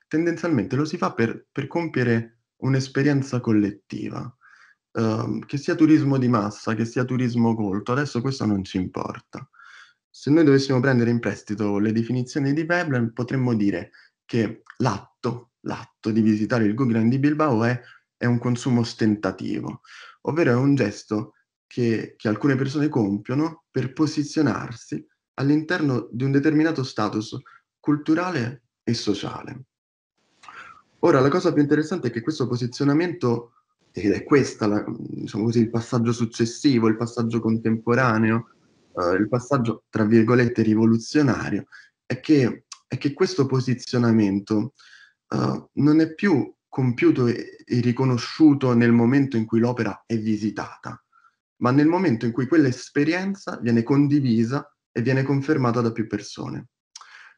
Tendenzialmente lo si fa per, per compiere un'esperienza collettiva, Ehm, che sia turismo di massa, che sia turismo colto, adesso questo non ci importa. Se noi dovessimo prendere in prestito le definizioni di Veblen, potremmo dire che l'atto, l'atto di visitare il Guggenheim di Bilbao è, è un consumo ostentativo, ovvero è un gesto che, che alcune persone compiono per posizionarsi all'interno di un determinato status culturale e sociale. Ora, la cosa più interessante è che questo posizionamento ed è questo diciamo il passaggio successivo, il passaggio contemporaneo, eh, il passaggio tra virgolette rivoluzionario, è che, è che questo posizionamento eh, non è più compiuto e, e riconosciuto nel momento in cui l'opera è visitata, ma nel momento in cui quell'esperienza viene condivisa e viene confermata da più persone.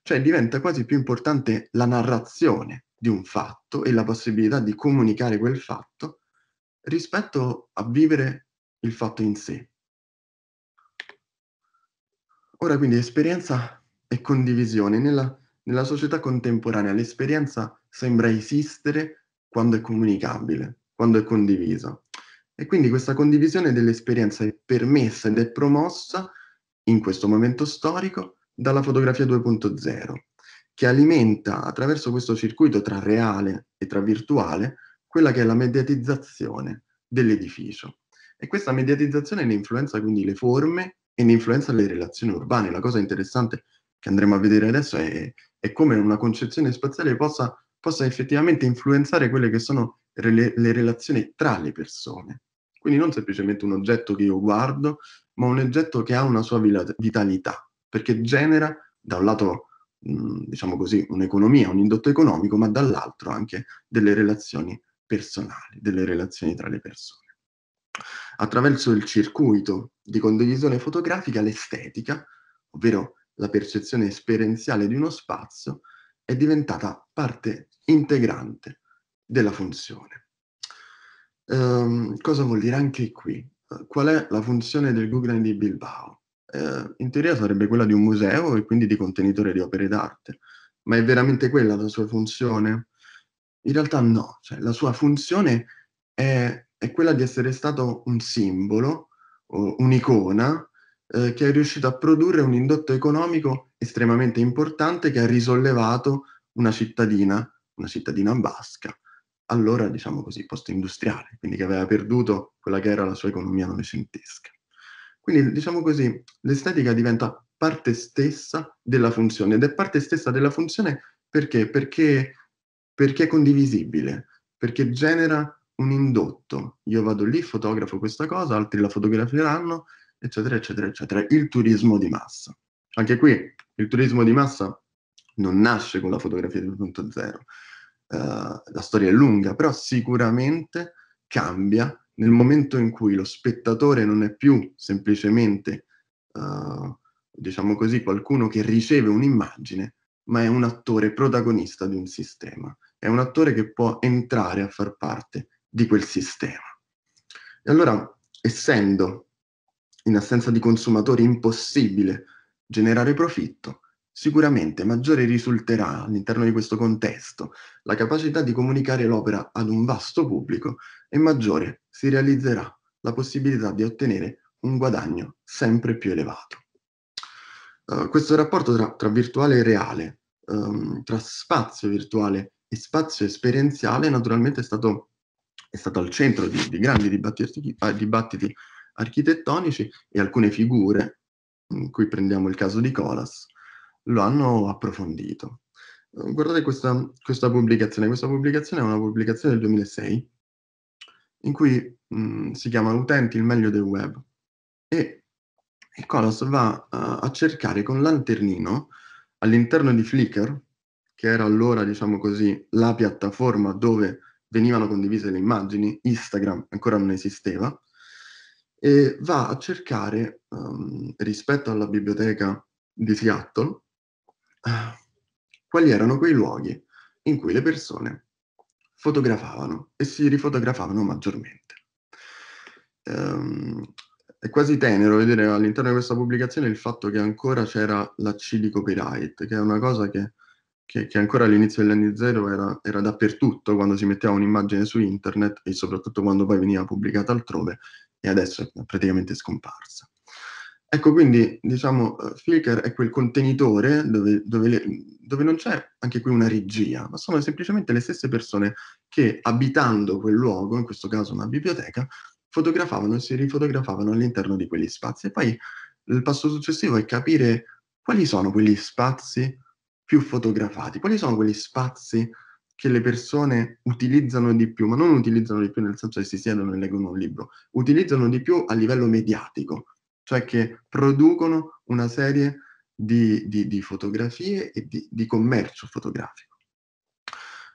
Cioè diventa quasi più importante la narrazione di un fatto e la possibilità di comunicare quel fatto rispetto a vivere il fatto in sé. Ora quindi esperienza e condivisione. Nella, nella società contemporanea l'esperienza sembra esistere quando è comunicabile, quando è condivisa. E quindi questa condivisione dell'esperienza è permessa ed è promossa in questo momento storico dalla fotografia 2.0, che alimenta attraverso questo circuito tra reale e tra virtuale quella che è la mediatizzazione dell'edificio. E questa mediatizzazione ne influenza quindi le forme e ne influenza le relazioni urbane. La cosa interessante che andremo a vedere adesso è, è come una concezione spaziale possa, possa, effettivamente influenzare quelle che sono le, le relazioni tra le persone. Quindi non semplicemente un oggetto che io guardo, ma un oggetto che ha una sua vitalità, perché genera da un lato diciamo così, un'economia, un indotto economico, ma dall'altro anche delle relazioni personale, delle relazioni tra le persone. Attraverso il circuito di condivisione fotografica, l'estetica, ovvero la percezione esperienziale di uno spazio, è diventata parte integrante della funzione. Ehm, cosa vuol dire anche qui? Qual è la funzione del Guggenheim di Bilbao? Ehm, in teoria sarebbe quella di un museo e quindi di contenitore di opere d'arte, ma è veramente quella la sua funzione? In realtà no, cioè, la sua funzione è, è, quella di essere stato un simbolo, un'icona, eh, che è riuscito a produrre un indotto economico estremamente importante che ha risollevato una cittadina, una cittadina basca, allora diciamo così post-industriale, quindi che aveva perduto quella che era la sua economia novecentesca. Quindi diciamo così, l'estetica diventa parte stessa della funzione ed è parte stessa della funzione perché? Perché perché è condivisibile, perché genera un indotto. Io vado lì, fotografo questa cosa, altri la fotograferanno, eccetera, eccetera, eccetera. Il turismo di massa. Anche qui il turismo di massa non nasce con la fotografia 2.0. Uh, eh, la storia è lunga, però sicuramente cambia nel momento in cui lo spettatore non è più semplicemente, uh, diciamo così, qualcuno che riceve un'immagine, ma è un attore protagonista di un sistema è un attore che può entrare a far parte di quel sistema. E allora, essendo in assenza di consumatori impossibile generare profitto, sicuramente maggiore risulterà all'interno di questo contesto la capacità di comunicare l'opera ad un vasto pubblico e maggiore si realizzerà la possibilità di ottenere un guadagno sempre più elevato. Uh, questo rapporto tra, tra virtuale e reale, um, tra spazio virtuale e e spazio esperienziale naturalmente è stato, è stato al centro di, di grandi dibattiti, ah, dibattiti, architettonici e alcune figure, in cui prendiamo il caso di Colas, lo hanno approfondito. Eh, guardate questa, questa pubblicazione, questa pubblicazione è una pubblicazione del 2006 in cui mh, mm, si chiama Utenti il meglio del web e, e Colas va uh, a cercare con lanternino all'interno di Flickr che era allora, diciamo così, la piattaforma dove venivano condivise le immagini, Instagram ancora non esisteva, e va a cercare, um, rispetto alla biblioteca di Seattle, quali erano quei luoghi in cui le persone fotografavano e si rifotografavano maggiormente. Um, è quasi tenero vedere all'interno di questa pubblicazione il fatto che ancora c'era la C di copyright, che è una cosa che che, che ancora all'inizio degli anni zero era, era, dappertutto quando si metteva un'immagine su internet e soprattutto quando poi veniva pubblicata altrove e adesso è praticamente scomparsa. Ecco, quindi diciamo eh, Flickr è quel contenitore dove, dove, le, dove non c'è anche qui una regia, ma sono semplicemente le stesse persone che abitando quel luogo, in questo caso una biblioteca, fotografavano e si rifotografavano all'interno di quegli spazi. E poi il passo successivo è capire quali sono quegli spazi più fotografati? Quali sono quegli spazi che le persone utilizzano di più, ma non utilizzano di più nel senso che si siedono e leggono un libro, utilizzano di più a livello mediatico, cioè che producono una serie di, di, di fotografie e di, di, commercio fotografico,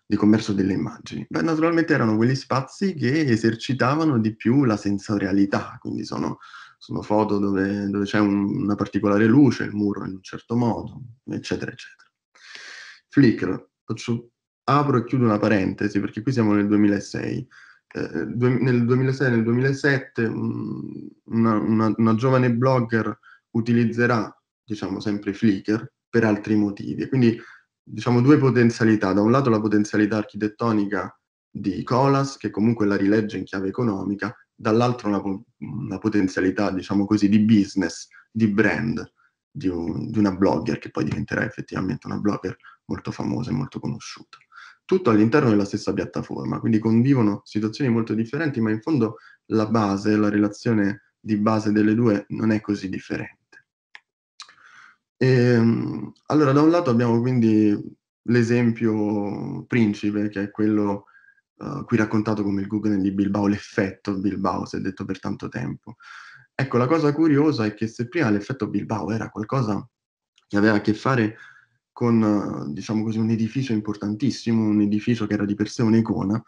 di commercio delle immagini. Beh, naturalmente erano quegli spazi che esercitavano di più la sensorialità, quindi sono, sono foto dove, dove c'è un, una particolare luce, il muro in un certo modo, eccetera, eccetera. Flickr, faccio, apro e chiudo una parentesi perché qui siamo nel 2006. Eh, nel 2006 nel 2007 una, una, una, giovane blogger utilizzerà, diciamo, sempre Flickr per altri motivi. Quindi, diciamo, due potenzialità. Da un lato la potenzialità architettonica di Colas, che comunque la rilegge in chiave economica, dall'altro una, una potenzialità, diciamo così, di business, di brand, di, un, di, una blogger, che poi diventerà effettivamente una blogger molto famosa e molto conosciuta. Tutto all'interno della stessa piattaforma, quindi convivono situazioni molto differenti, ma in fondo la base, la relazione di base delle due non è così differente. E, ehm, allora, da un lato abbiamo quindi l'esempio principe, che è quello uh, qui raccontato come il Google di Bilbao, l'effetto Bilbao, si è detto per tanto tempo. Ecco, la cosa curiosa è che se prima l'effetto Bilbao era qualcosa che aveva a che fare con con diciamo così, un edificio importantissimo, un edificio che era di per sé un'icona,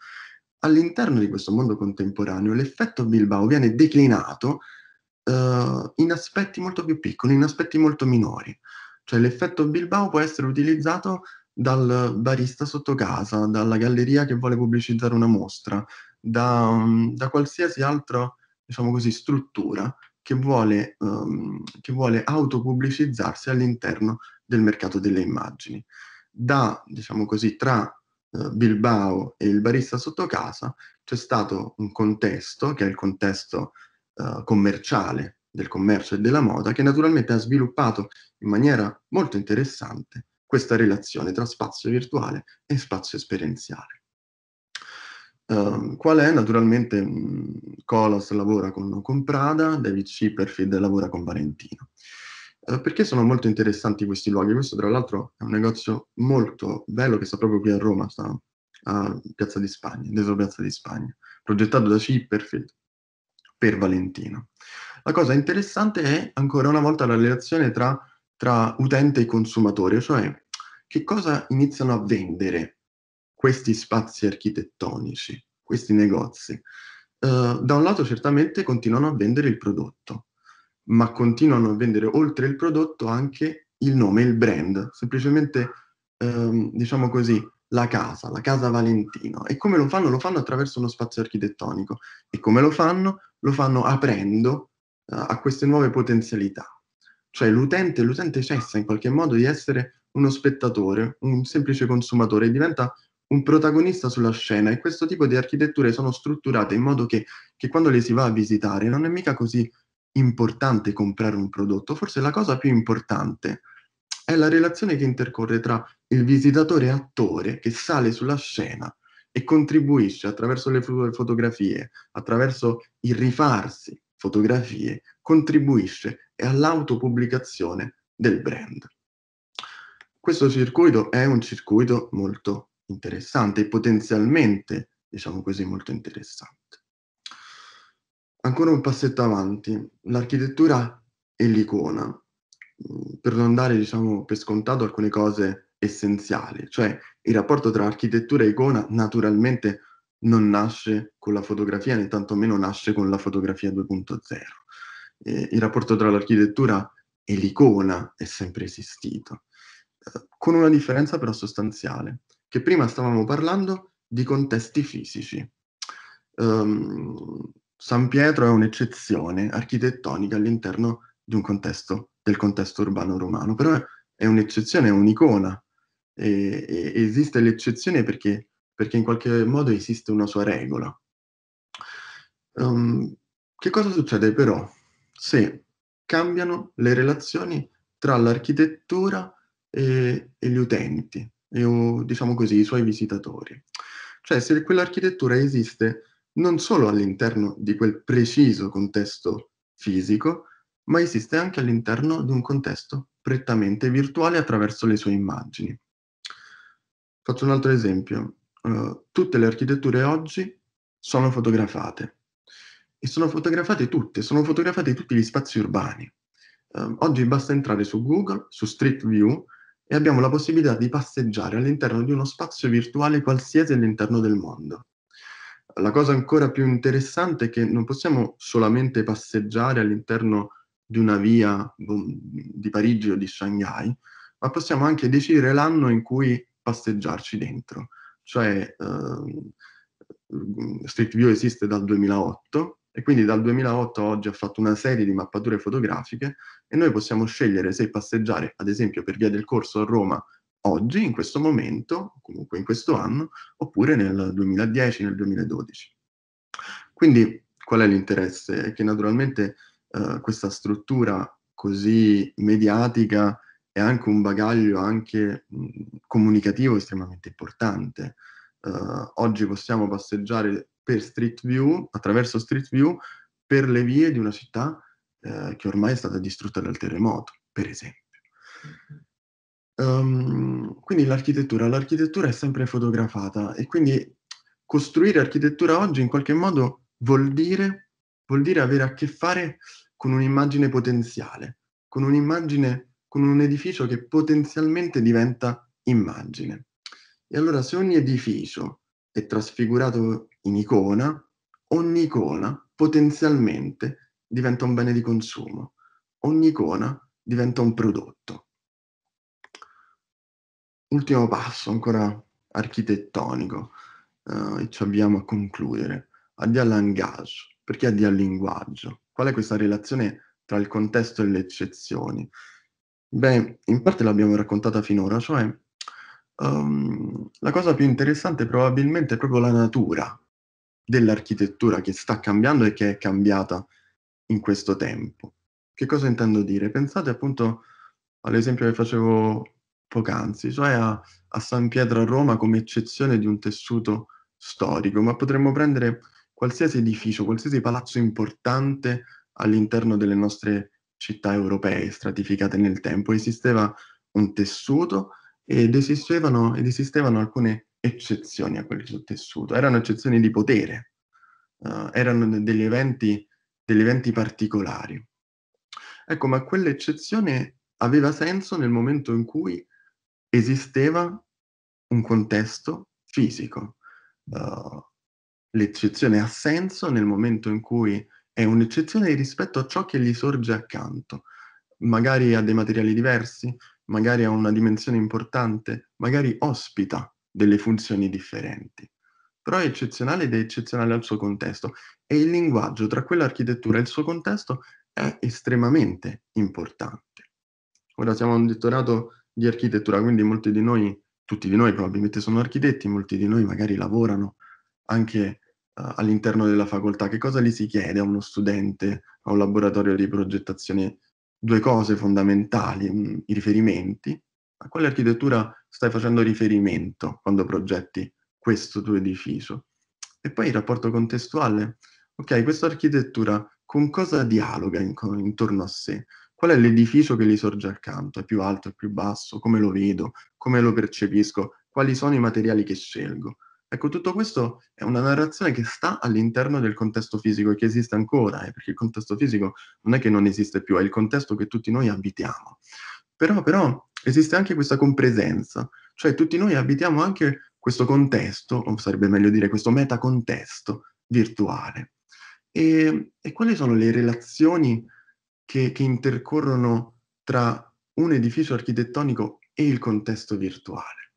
all'interno di questo mondo contemporaneo l'effetto Bilbao viene declinato eh, in aspetti molto più piccoli, in aspetti molto minori. Cioè l'effetto Bilbao può essere utilizzato dal barista sotto casa, dalla galleria che vuole pubblicizzare una mostra, da, um, da qualsiasi altra diciamo così, struttura che vuole, um, che vuole autopubblicizzarsi all'interno del mercato delle immagini. Da, diciamo così, tra eh, Bilbao e il barista sotto casa c'è stato un contesto, che è il contesto eh, commerciale del commercio e della moda, che naturalmente ha sviluppato in maniera molto interessante questa relazione tra spazio virtuale e spazio esperienziale. Uh, qual è? Naturalmente mh, Colas lavora con, con Prada, David Schipperfield lavora con Valentino. Eh, perché sono molto interessanti questi luoghi? Questo, tra l'altro, è un negozio molto bello che sta proprio qui a Roma, sta a Piazza di Spagna, Deso Piazza di Spagna, progettato da Cipperfield per Valentino. La cosa interessante è ancora una volta la relazione tra, tra utente e consumatore, cioè che cosa iniziano a vendere questi spazi architettonici, questi negozi. Uh, da un lato certamente continuano a vendere il prodotto, ma continuano a vendere oltre il prodotto anche il nome, il brand, semplicemente ehm, diciamo così, la casa, la casa Valentino. E come lo fanno? Lo fanno attraverso uno spazio architettonico. E come lo fanno? Lo fanno aprendo eh, a queste nuove potenzialità. Cioè l'utente, l'utente cessa in qualche modo di essere uno spettatore, un semplice consumatore, diventa un protagonista sulla scena e questo tipo di architetture sono strutturate in modo che, che quando le si va a visitare non è mica così importante comprare un prodotto, forse la cosa più importante è la relazione che intercorre tra il visitatore attore che sale sulla scena e contribuisce attraverso le fotografie, attraverso il rifarsi fotografie, contribuisce all'autopubblicazione del brand. Questo circuito è un circuito molto interessante e potenzialmente, diciamo così, molto interessante. Ancora un passetto avanti, l'architettura e l'icona, mm, per non dare diciamo, per scontato alcune cose essenziali, cioè il rapporto tra architettura e icona naturalmente non nasce con la fotografia né tantomeno nasce con la fotografia 2.0. Eh, il rapporto tra l'architettura e l'icona è sempre esistito, eh, con una differenza però sostanziale, che prima stavamo parlando di contesti fisici. Um, San Pietro è un'eccezione architettonica all'interno di un contesto, del contesto urbano romano, però è un'eccezione, è un'icona. E, e esiste l'eccezione perché, perché, in qualche modo esiste una sua regola. Um, che cosa succede però se cambiano le relazioni tra l'architettura e, e gli utenti, e, o, diciamo così, i suoi visitatori? Cioè se quell'architettura esiste non solo all'interno di quel preciso contesto fisico, ma esiste anche all'interno di un contesto prettamente virtuale attraverso le sue immagini. Faccio un altro esempio. Uh, tutte le architetture oggi sono fotografate e sono fotografate tutte, sono fotografati tutti gli spazi urbani. Uh, oggi basta entrare su Google, su Street View e abbiamo la possibilità di passeggiare all'interno di uno spazio virtuale qualsiasi all'interno del mondo la cosa ancora più interessante è che non possiamo solamente passeggiare all'interno di una via boh, di Parigi o di Shanghai, ma possiamo anche decidere l'anno in cui passeggiarci dentro. Cioè, eh, Street View esiste dal 2008 e quindi dal 2008 a oggi ha fatto una serie di mappature fotografiche e noi possiamo scegliere se passeggiare, ad esempio, per via del corso a Roma oggi, in questo momento, comunque in questo anno, oppure nel 2010, nel 2012. Quindi qual è l'interesse? È che naturalmente eh, questa struttura così mediatica è anche un bagaglio anche, mh, mm, comunicativo estremamente importante. Eh, oggi possiamo passeggiare per Street View, attraverso Street View, per le vie di una città eh, che ormai è stata distrutta dal terremoto, per esempio. Mhm. Ehm, quindi l'architettura, l'architettura è sempre fotografata e quindi costruire architettura oggi in qualche modo vuol dire, vuol dire avere a che fare con un'immagine potenziale, con un'immagine, con un edificio che potenzialmente diventa immagine. E allora se ogni edificio è trasfigurato in icona, ogni icona potenzialmente diventa un bene di consumo, ogni icona diventa un prodotto ultimo passo ancora architettonico uh, e ci abbiamo a concludere. Addio al langage, perché addio al linguaggio? Qual è questa relazione tra il contesto e le eccezioni? Beh, in parte l'abbiamo raccontata finora, cioè um, la cosa più interessante probabilmente è proprio la natura dell'architettura che sta cambiando e che è cambiata in questo tempo. Che cosa intendo dire? Pensate appunto all'esempio che facevo poc'anzi, cioè a, a San Pietro a Roma come eccezione di un tessuto storico, ma potremmo prendere qualsiasi edificio, qualsiasi palazzo importante all'interno delle nostre città europee stratificate nel tempo. Esisteva un tessuto ed esistevano, ed esistevano alcune eccezioni a quel tessuto. Erano eccezioni di potere, uh, erano degli eventi, degli eventi particolari. Ecco, ma quell'eccezione aveva senso nel momento in cui esisteva un contesto fisico. Uh, l'eccezione ha senso nel momento in cui è un'eccezione rispetto a ciò che gli sorge accanto, magari ha dei materiali diversi, magari ha una dimensione importante, magari ospita delle funzioni differenti. Però è eccezionale ed è eccezionale al suo contesto e il linguaggio tra quell'architettura e il suo contesto è estremamente importante. Ora siamo a un dottorato di architettura, quindi molti di noi, tutti di noi probabilmente sono architetti, molti di noi magari lavorano anche uh, all'interno della facoltà. Che cosa gli si chiede a uno studente, a un laboratorio di progettazione? Due cose fondamentali, mh, mm, i riferimenti. A quale architettura stai facendo riferimento quando progetti questo tuo edificio? E poi il rapporto contestuale. Ok, questa architettura con cosa dialoga in, intorno a sé? qual è l'edificio che gli sorge accanto, è più alto, è più basso, come lo vedo, come lo percepisco, quali sono i materiali che scelgo. Ecco, tutto questo è una narrazione che sta all'interno del contesto fisico e che esiste ancora, eh, perché il contesto fisico non è che non esiste più, è il contesto che tutti noi abitiamo. Però, però esiste anche questa compresenza, cioè tutti noi abitiamo anche questo contesto, o sarebbe meglio dire questo metacontesto virtuale. E, e quali sono le relazioni che, che intercorrono tra un edificio architettonico e il contesto virtuale?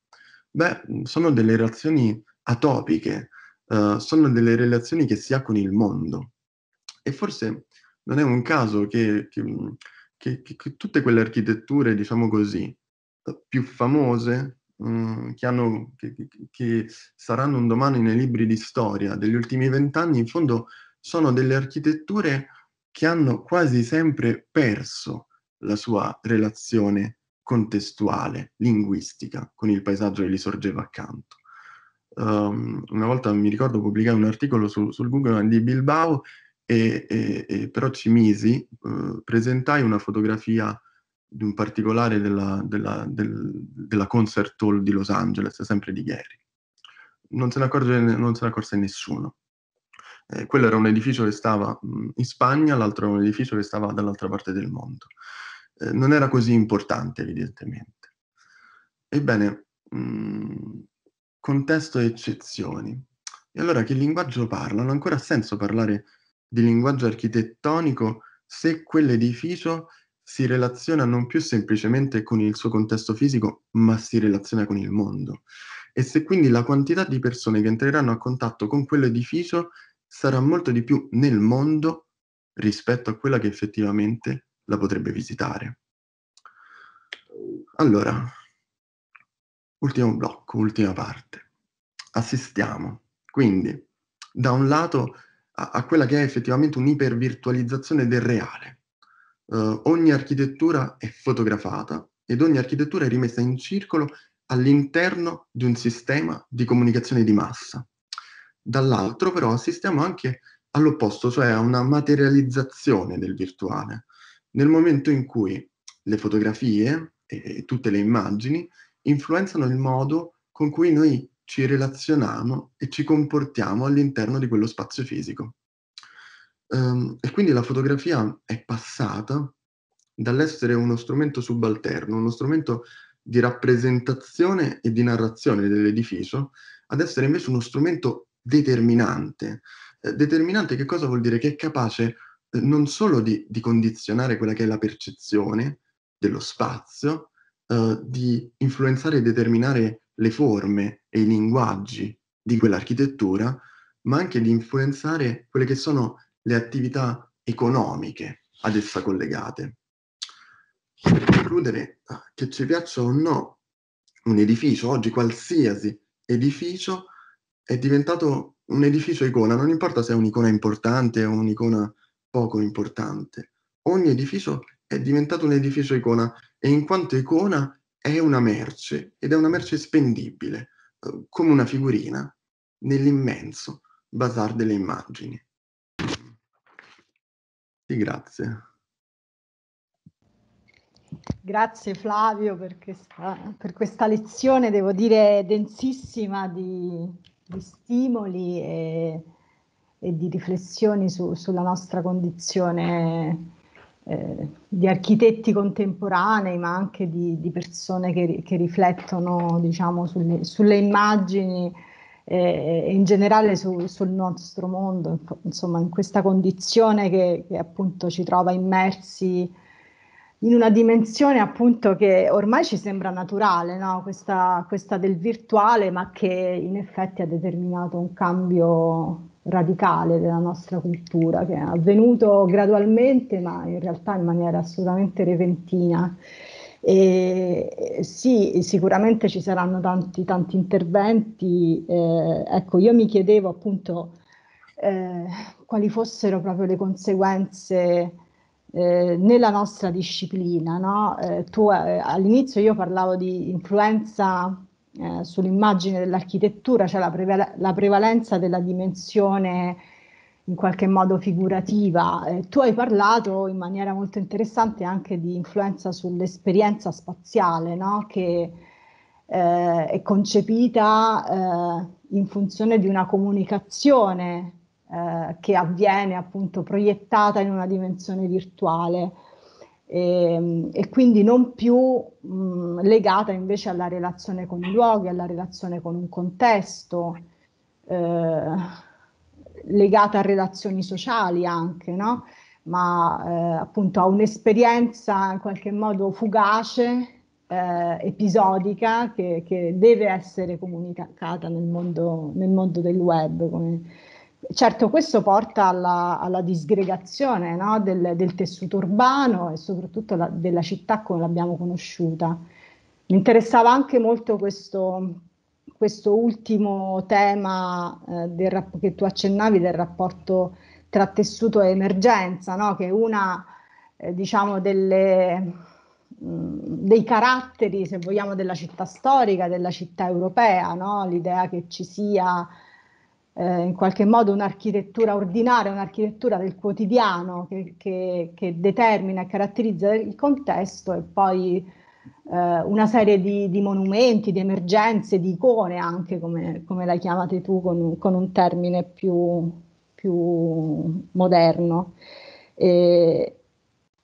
Beh, sono delle relazioni atopiche, uh, sono delle relazioni che si ha con il mondo. E forse non è un caso che, che, che, che tutte quelle architetture, diciamo così, più famose, mh, mm, hanno, che, saranno un domani nei libri di storia degli ultimi vent'anni, in fondo sono delle architetture che hanno quasi sempre perso la sua relazione contestuale, linguistica, con il paesaggio che gli sorgeva accanto. Um, una volta mi ricordo pubblicai un articolo su, sul Google di Bilbao e, e, e però ci misi, eh, presentai una fotografia di un particolare della, della, del, della, concert hall di Los Angeles, sempre di Gary. non se ne accorse nessuno. Eh, quello era un edificio che stava mm, in Spagna, l'altro era un edificio che stava dall'altra parte del mondo. Eh, non era così importante, evidentemente. Ebbene, mh, mm, contesto e eccezioni. E allora che linguaggio parlano? Ancora ha senso parlare di linguaggio architettonico se quell'edificio si relaziona non più semplicemente con il suo contesto fisico, ma si relaziona con il mondo. E se quindi la quantità di persone che entreranno a contatto con quell'edificio sarà molto di più nel mondo rispetto a quella che effettivamente la potrebbe visitare. Allora, ultimo blocco, ultima parte. Assistiamo quindi da un lato a, a quella che è effettivamente un'ipervirtualizzazione del reale. Uh, ogni architettura è fotografata ed ogni architettura è rimessa in circolo all'interno di un sistema di comunicazione di massa dall'altro però assistiamo anche all'opposto, cioè a una materializzazione del virtuale, nel momento in cui le fotografie e tutte le immagini influenzano il modo con cui noi ci relazioniamo e ci comportiamo all'interno di quello spazio fisico. Um, e quindi la fotografia è passata dall'essere uno strumento subalterno, uno strumento di rappresentazione e di narrazione dell'edificio, ad essere invece uno strumento determinante. Eh, determinante che cosa vuol dire? Che è capace eh, non solo di, di, condizionare quella che è la percezione dello spazio, eh, di influenzare e determinare le forme e i linguaggi di quell'architettura, ma anche di influenzare quelle che sono le attività economiche ad essa collegate. Per concludere, ah, che ci piaccia o no un edificio, oggi qualsiasi edificio è diventato un edificio icona, non importa se è un'icona importante o un'icona poco importante, ogni edificio è diventato un edificio icona e in quanto icona è una merce ed è una merce spendibile, eh, come una figurina nell'immenso bazar delle immagini. Sì, grazie. Grazie Flavio per questa, per questa lezione, devo dire, densissima di, di stimoli e, e di riflessioni su, sulla nostra condizione eh, di architetti contemporanei, ma anche di, di persone che, che, riflettono diciamo, sulle, sulle immagini eh, e in generale su, sul nostro mondo, insomma in questa condizione che, che appunto ci trova immersi in una dimensione appunto che ormai ci sembra naturale, no? questa, questa, del virtuale, ma che in effetti ha determinato un cambio radicale della nostra cultura, che è avvenuto gradualmente, ma in realtà in maniera assolutamente repentina. E sì, sicuramente ci saranno tanti, tanti interventi. Eh, ecco, io mi chiedevo appunto eh, quali fossero proprio le conseguenze eh, nella nostra disciplina. No? Eh, tu, eh, all'inizio io parlavo di influenza eh, sull'immagine dell'architettura, cioè la, prevale- la, prevalenza della dimensione in qualche modo figurativa. Eh, tu hai parlato in maniera molto interessante anche di influenza sull'esperienza spaziale, no? che è concepita in funzione di una comunicazione eh, che avviene appunto proiettata in una dimensione virtuale e, ehm, e quindi non più mh, legata invece alla relazione con i luoghi, alla relazione con un contesto, eh, legata a relazioni sociali anche, no? ma eh, appunto a un'esperienza in qualche modo fugace, eh, episodica, che, che, deve essere comunicata nel mondo, nel mondo del web, come, Certo, questo porta alla, alla disgregazione no? del, del, tessuto urbano e soprattutto la, della città come l'abbiamo conosciuta. Mi interessava anche molto questo, questo ultimo tema eh, del, che tu accennavi del rapporto tra tessuto e emergenza, no? che è una eh, diciamo delle, mh, mm, dei caratteri, se vogliamo, della città storica, della città europea, no? l'idea che ci sia eh, in qualche modo un'architettura ordinaria, un'architettura del quotidiano che, che, che determina e caratterizza il contesto e poi eh, una serie di, di, monumenti, di emergenze, di icone anche, come, come la chiamate tu con, con un termine più, più moderno. E,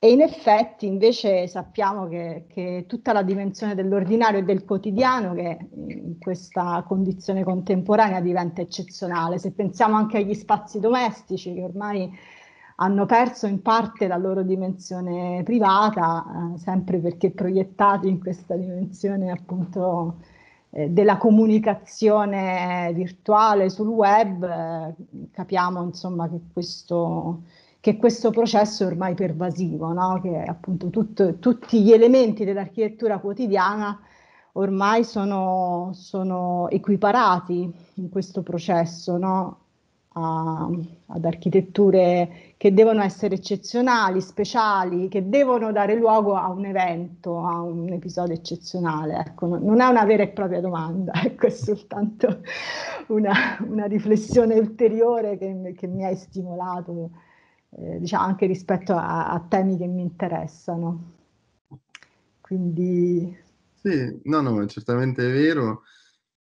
e in effetti invece sappiamo che, che, tutta la dimensione dell'ordinario e del quotidiano che in questa condizione contemporanea diventa eccezionale. Se pensiamo anche agli spazi domestici che ormai hanno perso in parte la loro dimensione privata, eh, sempre perché proiettati in questa dimensione appunto eh, della comunicazione virtuale sul web, eh, capiamo insomma che questo che questo processo è ormai pervasivo, no? che appunto tutto, tutti gli elementi dell'architettura quotidiana ormai sono, sono, equiparati in questo processo no? A, ad architetture che devono essere eccezionali, speciali, che devono dare luogo a un evento, a un episodio eccezionale. Ecco, non è una vera e propria domanda, ecco, è soltanto una, una riflessione ulteriore che, che mi hai stimolato eh, diciamo, anche rispetto a, a, temi che mi interessano. Quindi... Sì, no, no, è certamente vero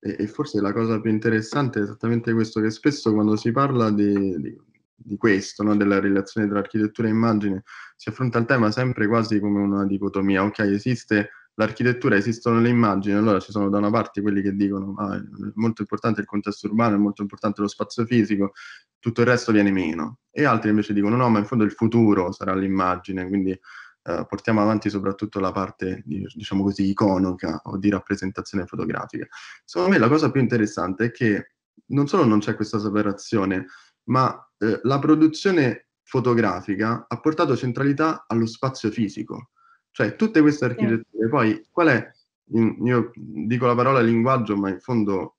e, e, forse la cosa più interessante è esattamente questo che spesso quando si parla di, di, di questo, no, della relazione tra architettura e immagine, si affronta il tema sempre quasi come una dicotomia, ok, esiste l'architettura esistono le immagini, allora ci sono da una parte quelli che dicono ah, è molto importante il contesto urbano, è molto importante lo spazio fisico, tutto il resto viene meno, e altri invece dicono no, ma in fondo il futuro sarà l'immagine, quindi eh, portiamo avanti soprattutto la parte, diciamo così, iconica o di rappresentazione fotografica. Secondo me la cosa più interessante è che non solo non c'è questa separazione, ma eh, la produzione fotografica ha portato centralità allo spazio fisico cioè, tutte queste architetture, poi qual è, io dico la parola linguaggio, ma in fondo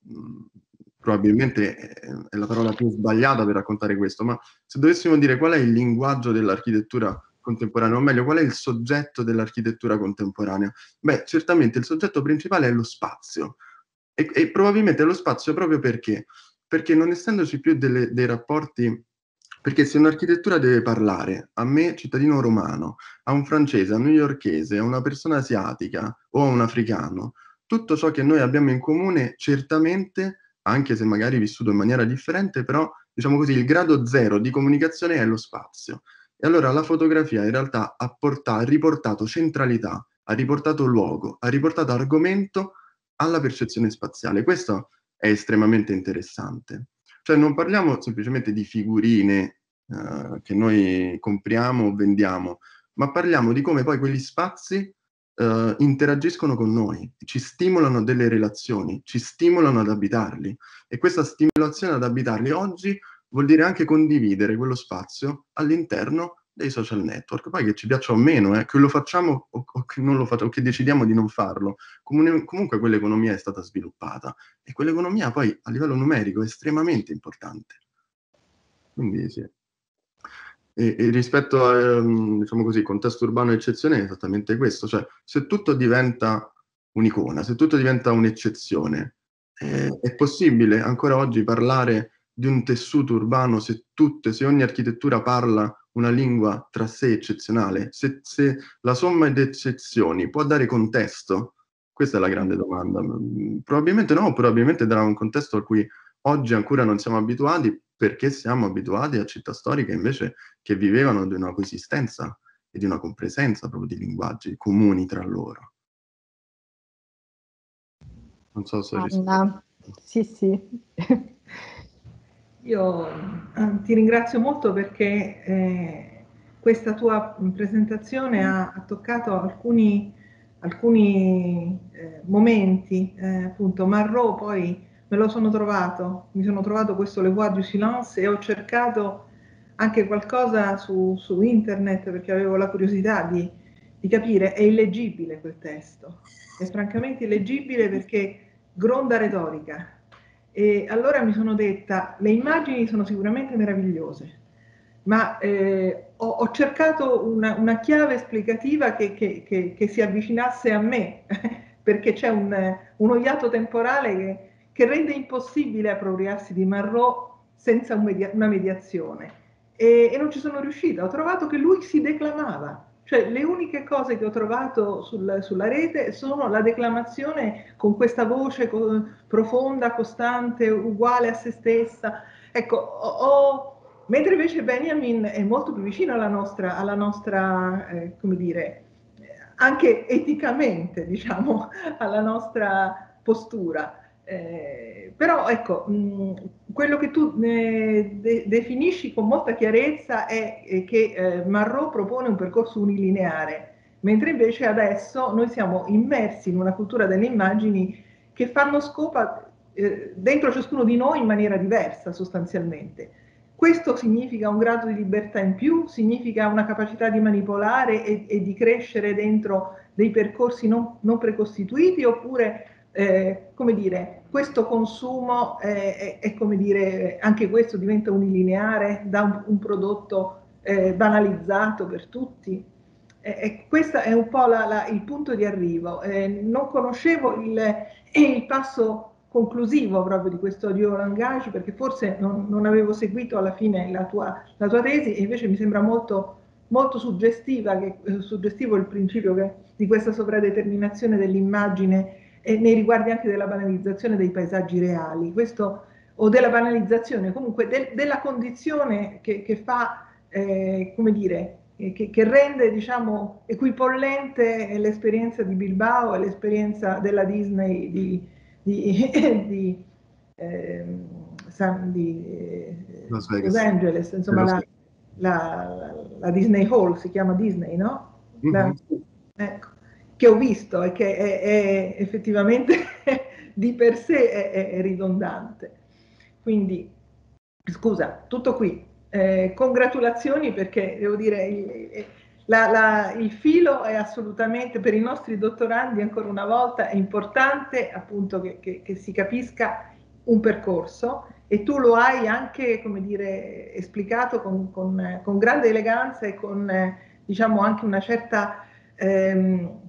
probabilmente è la parola più sbagliata per raccontare questo, ma se dovessimo dire qual è il linguaggio dell'architettura contemporanea, o meglio, qual è il soggetto dell'architettura contemporanea? Beh, certamente il soggetto principale è lo spazio, e, e probabilmente lo spazio proprio perché? Perché non essendoci più delle, dei rapporti perché se un'architettura deve parlare a me, cittadino romano, a un francese, a un newyorkese, a una persona asiatica o a un africano, tutto ciò che noi abbiamo in comune certamente, anche se magari vissuto in maniera differente, però diciamo così, il grado zero di comunicazione è lo spazio. E allora la fotografia in realtà ha, portato, ha riportato centralità, ha riportato luogo, ha riportato argomento alla percezione spaziale. Questo è estremamente interessante. Cioè non parliamo semplicemente di figurine eh, che noi compriamo o vendiamo, ma parliamo di come poi quegli spazi eh, interagiscono con noi, ci stimolano delle relazioni, ci stimolano ad abitarli e questa stimolazione ad abitarli oggi vuol dire anche condividere quello spazio all'interno dei social network, poi che ci piaccia o meno, eh, che lo facciamo o, o, che non lo facciamo, o che decidiamo di non farlo, Comune, comunque quell'economia è stata sviluppata e quell'economia poi a livello numerico è estremamente importante. Quindi sì. E, e rispetto al ehm, diciamo così, contesto urbano eccezionale è esattamente questo, cioè se tutto diventa un'icona, se tutto diventa un'eccezione, eh, è possibile ancora oggi parlare di un tessuto urbano se, tutte, se ogni architettura parla una lingua tra sé eccezionale? Se, se la somma di eccezioni può dare contesto? Questa è la grande domanda. Mm, probabilmente no, probabilmente darà un contesto a cui oggi ancora non siamo abituati perché siamo abituati a città storiche invece che vivevano di una coesistenza e di una compresenza proprio di linguaggi comuni tra loro. Non so se... Anna, ah, sì, sì. Io ehm, ti ringrazio molto perché eh, questa tua presentazione ha, ha toccato alcuni, alcuni eh, momenti, eh, appunto Marrot poi me lo sono trovato, mi sono trovato questo Le Voix du Silence e ho cercato anche qualcosa su, su internet perché avevo la curiosità di, di capire, è illeggibile quel testo, è francamente illeggibile perché gronda retorica, e allora mi sono detta, le immagini sono sicuramente meravigliose, ma eh, ho, ho, cercato una, una chiave esplicativa che, che, che, che, si avvicinasse a me, perché c'è un, uno iato temporale che, rende impossibile appropriarsi di Marot senza un media, una mediazione. E, e non ci sono riuscita, ho trovato che lui si declamava, cioè, le uniche cose che ho trovato sul, sulla rete sono la declamazione con questa voce co- profonda, costante, uguale a se stessa. Ecco, ho, mentre invece Benjamin è molto più vicino alla nostra, alla nostra eh, come dire, anche eticamente, diciamo, alla nostra postura. Eh, però ecco, mh, mm, quello che tu eh, de definisci con molta chiarezza è che eh, Marot propone un percorso unilineare, mentre invece adesso noi siamo immersi in una cultura delle immagini che fanno scopa eh, dentro ciascuno di noi in maniera diversa sostanzialmente. Questo significa un grado di libertà in più, significa una capacità di manipolare e, e di crescere dentro dei percorsi non, non precostituiti oppure, eh, come dire, questo consumo è, è, è, come dire, anche questo diventa unilineare da un, un prodotto eh, banalizzato per tutti. E, e questo è un po' la, la, il punto di arrivo. Eh, non conoscevo il, il, passo conclusivo proprio di questo audio langage perché forse non, non avevo seguito alla fine la tua, la tua, tesi e invece mi sembra molto, molto suggestiva che, eh, suggestivo il principio che, di questa sovradeterminazione dell'immagine e nei riguardi anche della banalizzazione dei paesaggi reali, questo, o della banalizzazione comunque de, della condizione che, che fa, eh, come dire, eh, che, che, rende diciamo, equipollente l'esperienza di Bilbao e l'esperienza della Disney di, di, ehm, di, eh, San, di Las, Los Angeles, insomma la, la, la, Disney Hall si chiama Disney, no? Mm -hmm. la, mm-hmm. ecco che ho visto e che è, è effettivamente di per sé è, è, ridondante. Quindi, scusa, tutto qui. Eh, congratulazioni perché devo dire il, eh, la, la, il filo è assolutamente per i nostri dottorandi ancora una volta è importante appunto che, che, che si capisca un percorso e tu lo hai anche come dire esplicato con, con, con grande eleganza e con eh, diciamo anche una certa ehm,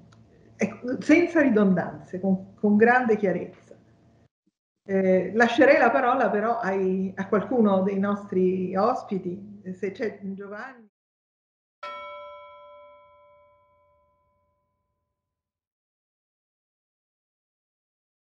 Ecco, senza ridondanze, con, con grande chiarezza. Eh, lascerei la parola però ai, a qualcuno dei nostri ospiti, se c'è Giovanni.